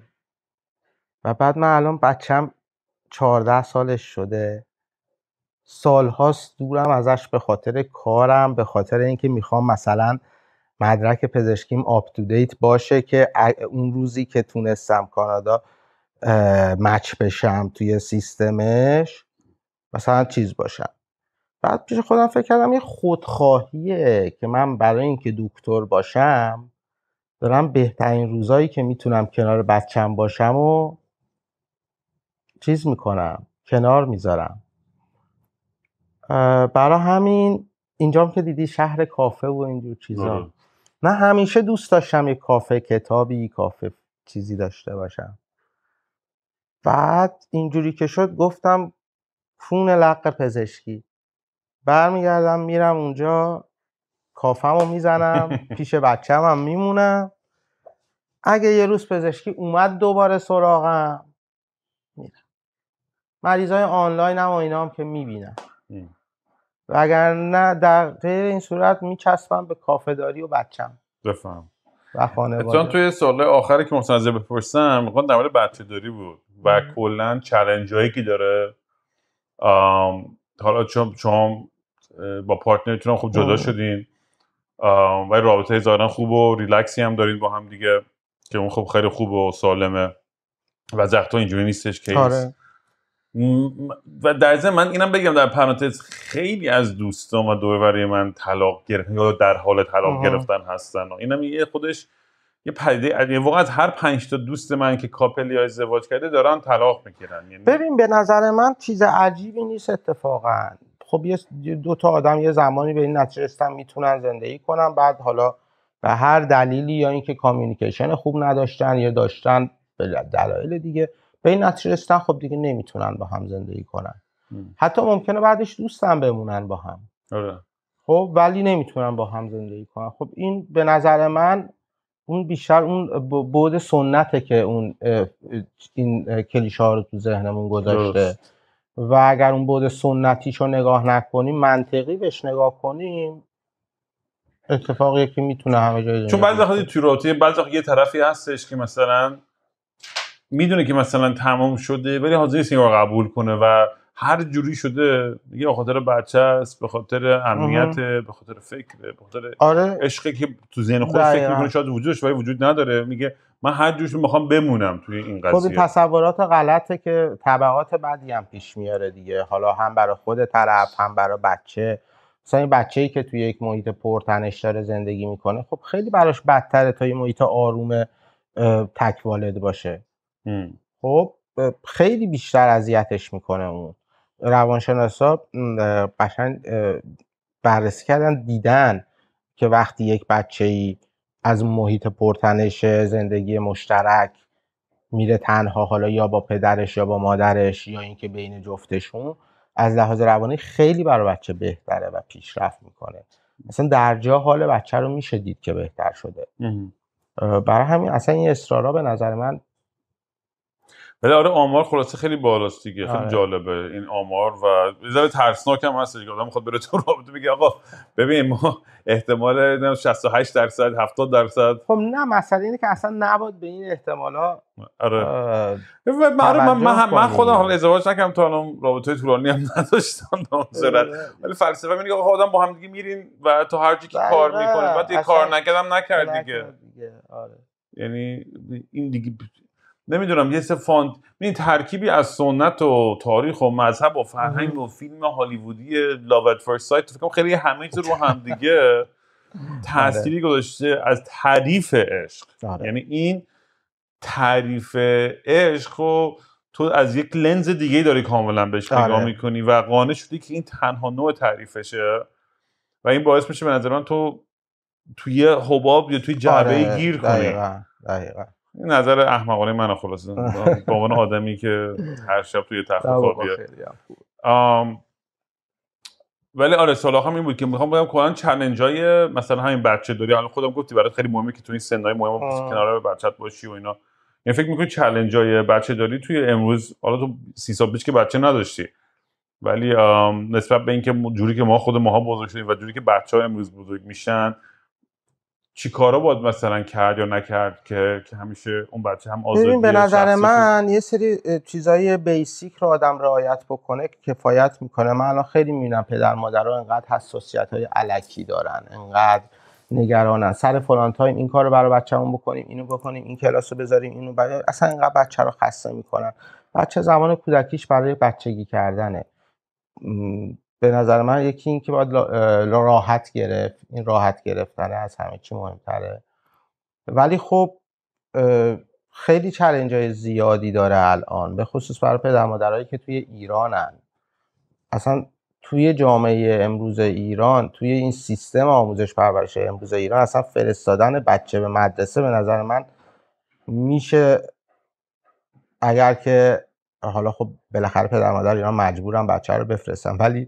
و بعد من الان بچم چهارده سالش شده سالهاست دورم ازش به خاطر کارم به خاطر اینکه میخوام مثلا مدرک پزشکیم آپ دیت باشه که اون روزی که تونستم کانادا مچ بشم توی سیستمش مثلا چیز باشم بعد پیش خودم فکر کردم یه خودخواهیه که من برای اینکه دکتر باشم دارم بهترین روزایی که میتونم کنار بچم باشم و چیز میکنم کنار میذارم برای همین اینجام که دیدی شهر کافه و اینجور چیزا نه آره. همیشه دوست داشتم یه کافه کتابی کافه چیزی داشته باشم بعد اینجوری که شد گفتم فون لق پزشکی برمیگردم میرم اونجا کافم رو میزنم پیش بچم هم میمونم اگه یه روز پزشکی اومد دوباره سراغم میرم مریض های آنلاین هم و اینا هم که میبینم وگرنه در غیر این صورت میچسبم به کافهداری و بچم بفهم و خانواده توی سال آخری که مثلا بپرسم میخوام در مورد بچه داری بود و کلا چلنج هایی که داره حالا چون شما با پارتنرتون خوب جدا شدین و رابطه ظاهرا خوب و ریلکسی هم دارین با هم دیگه که اون خب خیلی خوب و سالمه و زخت اینجوری نیستش که آره. و در ضمن من اینم بگم در پرانتز خیلی از دوستان و دوروری من طلاق گرفتن یا در حال طلاق گرفتن هستن اینم یه خودش یه پدیده واقعا هر پنج تا دوست من که کاپل یا ازدواج کرده دارن طلاق میگیرن یعنی ببین به نظر من چیز عجیبی نیست اتفاقا خب یه دو تا آدم یه زمانی به این نتیجه رسیدن میتونن زندگی کنن بعد حالا به هر دلیلی یا اینکه کامیونیکیشن خوب نداشتن یا داشتن به دلایل دیگه به این نتیجه رسیدن خب دیگه نمیتونن با هم زندگی کنن حتی ممکنه بعدش دوستن بمونن با هم آره. خب ولی نمیتونن با هم زندگی کنن خب این به نظر من اون بیشتر اون بود سنته که اون این کلیشه ها رو تو ذهنمون گذاشته درست. و اگر اون بود سنتیش رو نگاه نکنیم منطقی بهش نگاه کنیم اتفاقی که میتونه همه جای چون بعضی وقتا توراتی بعضی یه طرفی هستش که مثلا میدونه که مثلا تمام شده ولی حاضر نیست رو قبول کنه و هر جوری شده میگه به خاطر بچه است به خاطر امنیت به خاطر فکر به خاطر آره. عشقی که تو ذهن خود فکر میکنه شاید وجودش ولی وجود نداره میگه من هر جوش میخوام بمونم توی این قضیه خب این تصورات غلطه که طبعات بدی هم پیش میاره دیگه حالا هم برای خود طرف هم برای بچه مثلا این بچه‌ای که توی یک محیط پرتنش داره زندگی میکنه خب خیلی براش بدتره تا یه محیط آروم تک والد باشه خب خیلی بیشتر اذیتش میکنه اون روانشناسا قشنگ بررسی کردن دیدن که وقتی یک بچه ای از محیط پرتنش زندگی مشترک میره تنها حالا یا با پدرش یا با مادرش یا اینکه بین جفتشون از لحاظ روانی خیلی برای بچه بهتره و پیشرفت میکنه مثلا در جا حال بچه رو میشه دید که بهتر شده برای همین اصلا این اصرارا به نظر من ولی آره آمار خلاصه خیلی بالاست دیگه خیلی آره. جالبه این آمار و بذار ترسناک هم هست دیگه آدم میخواد بره تو رابطه بگه آقا ببین ما احتمال 68 درصد 70 درصد خب نه مسئله اینه که اصلا نباید به این احتمالا آره, آره، من, من, من, من خودم حالا ازدواج نکردم تا الان رابطه طولانی هم نداشتم آره، ولی فلسفه میگه آدم با هم دیگه میرین و تو هر که بله، کار بله. میکنه بعد کار نکردم نکرد دیگه آره یعنی این دیگه نمیدونم یه سه می این ترکیبی از سنت و تاریخ و مذهب و فرهنگ و فیلم هالیوودی لاو ات فرست سایت فکر خیلی همه چیز رو هم دیگه آره. گذاشته از تعریف عشق آره. یعنی این تعریف عشق رو تو از یک لنز دیگه داری کاملا بهش نگاه آره. میکنی و قانع شدی که این تنها نوع تعریفشه و این باعث میشه به نظر تو توی حباب یا توی جعبه گیر کنی این نظر احمقانه منو خلاصه به عنوان آدمی که هر شب توی تخت خوابیه ولی آره صلاح هم این بود که میخوام بگم کلا چالش های مثلا همین بچه داری الان خودم گفتی برات خیلی مهمه که تو این سنهای مهم کنار بچت باشی و اینا یعنی فکر میکنی چالش های بچه داری توی امروز حالا تو سی سال پیش که بچه نداشتی ولی نسبت به اینکه جوری که ما خود ماها بزرگ شدیم و جوری که بچه ها امروز بزرگ میشن چی کارا باید مثلا کرد یا نکرد که, که همیشه اون بچه هم آزادی به نظر من یه سری چیزای بیسیک رو آدم رعایت بکنه کفایت میکنه من الان خیلی میبینم پدر مادرها انقدر حساسیت های علکی دارن انقدر نگرانن سر فلان تایم این کار رو برای بچه‌مون بکنیم اینو بکنیم این کلاس رو بذاریم اینو برای اصلا اینقدر بچه رو خسته میکنن بچه زمان کودکیش برای بچگی کردنه به نظر من یکی این که باید راحت گرفت این راحت گرفتن از همه چی مهمتره ولی خب خیلی چلنج های زیادی داره الان به خصوص برای پدر مادرهایی که توی ایرانن اصلا توی جامعه امروز ایران توی این سیستم آموزش پرورش امروز ایران اصلا فرستادن بچه به مدرسه به نظر من میشه اگر که حالا خب بالاخره پدر مادر ایران مجبورم بچه رو بفرستم ولی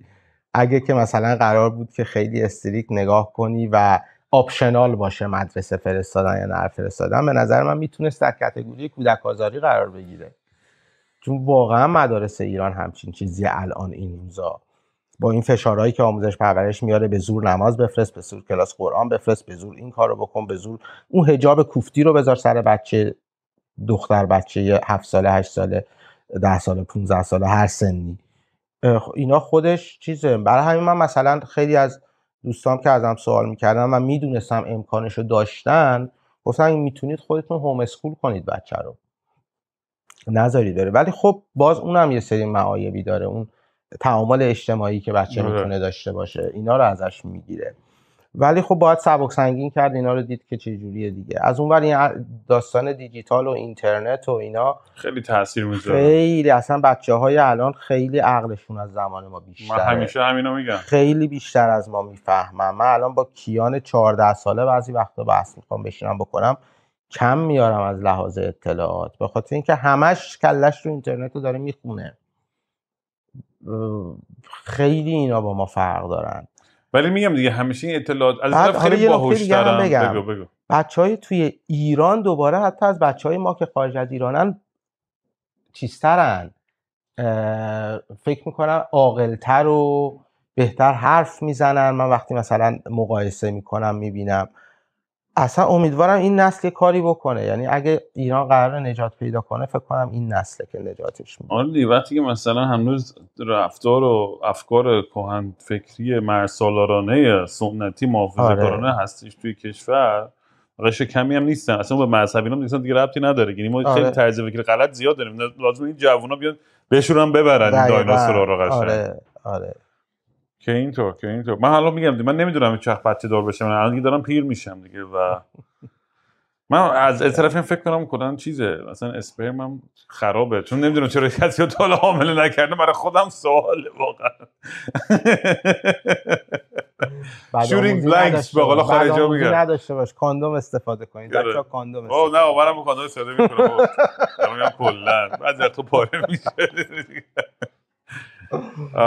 اگه که مثلا قرار بود که خیلی استریک نگاه کنی و آپشنال باشه مدرسه فرستادن یا نه فرستادن به نظر من میتونست در کتگوری کودک آزاری قرار بگیره چون واقعا مدارس ایران همچین چیزی الان این روزا با این فشارهایی که آموزش پرورش میاره به زور نماز بفرست به زور کلاس قرآن بفرست به زور این رو بکن به زور اون هجاب کوفتی رو بذار سر بچه دختر بچه 7 ساله 8 ساله 10 ساله 15 ساله هر سنی اینا خودش چیزه برای همین من مثلا خیلی از دوستام که ازم سوال میکردن من میدونستم امکانش رو داشتن گفتن میتونید خودتون هوم اسکول کنید بچه رو نظری داره ولی خب باز اونم یه سری معایبی داره اون تعامل اجتماعی که بچه آره. میتونه داشته باشه اینا رو ازش میگیره ولی خب باید سبک سنگین کرد اینا رو دید که چه جوریه دیگه از اون این داستان دیجیتال و اینترنت و اینا خیلی تاثیر میذاره خیلی اصلا بچه های الان خیلی عقلشون از زمان ما بیشتره من همیشه همینو میگم خیلی بیشتر از ما میفهمم من الان با کیان 14 ساله بعضی وقتا بحث میخوام بشینم بکنم کم میارم از لحاظ اطلاعات به خاطر اینکه همش کلش رو اینترنت رو داره میخونه خیلی اینا با ما فرق دارن ولی میگم دیگه همیشه این اطلاعات از طرف خیلی باهوش‌ترم بگو بگو بچهای توی ایران دوباره حتی از بچه های ما که خارج از ایرانن چیزترن فکر میکنم عاقلتر و بهتر حرف میزنن من وقتی مثلا مقایسه میکنم میبینم اصلا امیدوارم این نسل کاری بکنه یعنی اگه ایران قرار نجات پیدا کنه فکر کنم این نسل که نجاتش میده آره وقتی که مثلا هنوز رفتار و افکار کهن فکری مرسالارانه سنتی محافظه‌کارانه آره. هستش توی کشور قش کمی هم نیستن اصلا به مذهبی هم نیستن دیگه ربطی نداره یعنی ما خیلی آره. طرز فکر غلط زیاد داریم لازم این جوونا بیان بشورن ببرن این رو آره آره که اینطور که اینطور من حالا میگم من نمیدونم چه بچه دار بشم من الان دارم پیر میشم دیگه و من از طرف فکر کنم کلا چیزه مثلا اسپرمم خرابه چون نمیدونم چرا کسی رو تالا حامله نکرده برای خودم سواله واقعا شورینگ بلانکس به قول خارجا میگن نداشته باش کاندوم استفاده کنید آره. بچا کاندوم استفاده نه منم کاندوم استفاده میکنم میگم کلا بعد تو پاره میشه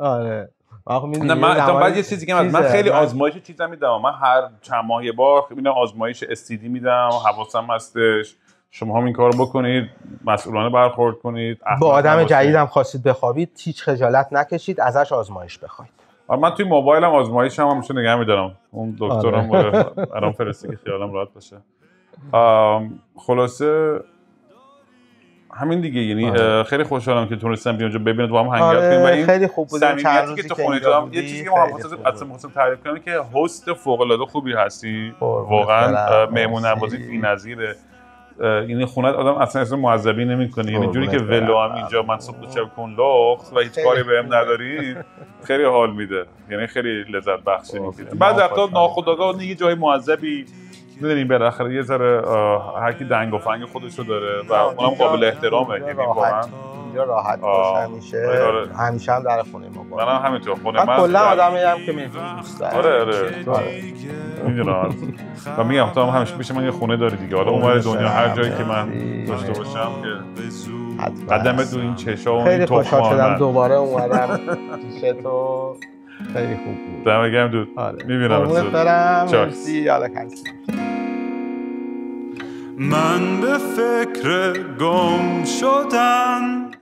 آره من بعد یه چیزی که من, من خیلی آزمایش چیزا میدم من هر چند ماه یه بار خب آزمایش استیدی میدم حواسم هستش شما هم این کارو بکنید مسئولانه برخورد کنید با آدم جدیدم خواستید بخوابید هیچ خجالت نکشید ازش آزمایش بخواید من توی موبایلم آزمایش هم همیشه نگه میدارم اون دکترم الان آره. آره، فرستی که خیالم راحت باشه خلاصه همین دیگه یعنی آره. آه. خیلی خوشحالم که تونستم بیام اونجا ببینم با هم هنگ آره، کنیم خیلی خوب بود چند که تو خونه تو یه چیزی که ما اصلا محسن تعریف کنم که هست فوق العاده خوبی هستی واقعا مهمون نوازی بی‌نظیره این یعنی خونه آدم اصلا اصلا معذبی نمی‌کنه یعنی جوری که ولو هم اینجا من صبح کن لخت و هیچ کاری بهم نداری خیلی حال میده یعنی خیلی لذت بخشی میکنه بعد از ناخودآگاه یه جای معذبی میدونیم بالاخره یه ذره هر دنگ و فنگ خودش رو داره و اونم قابل احترامه یعنی واقعا اینجا راحت باش همیشه آره. همیشه هم در خونه ما باشه منم همینطور خونه من کلا آدمی هم که مهمون دوست داره آره آره, آره. میدونم و میگم تو هم همیشه میشه من یه خونه داری دیگه حالا اونور دنیا هر جایی که من داشته باشم که قدم تو این چشا و این خیلی خوشحال شدم دوباره اومدم پیش تو خیلی خوب بود دمه گم دود آره. میبینم از برم من به فکر گم شدن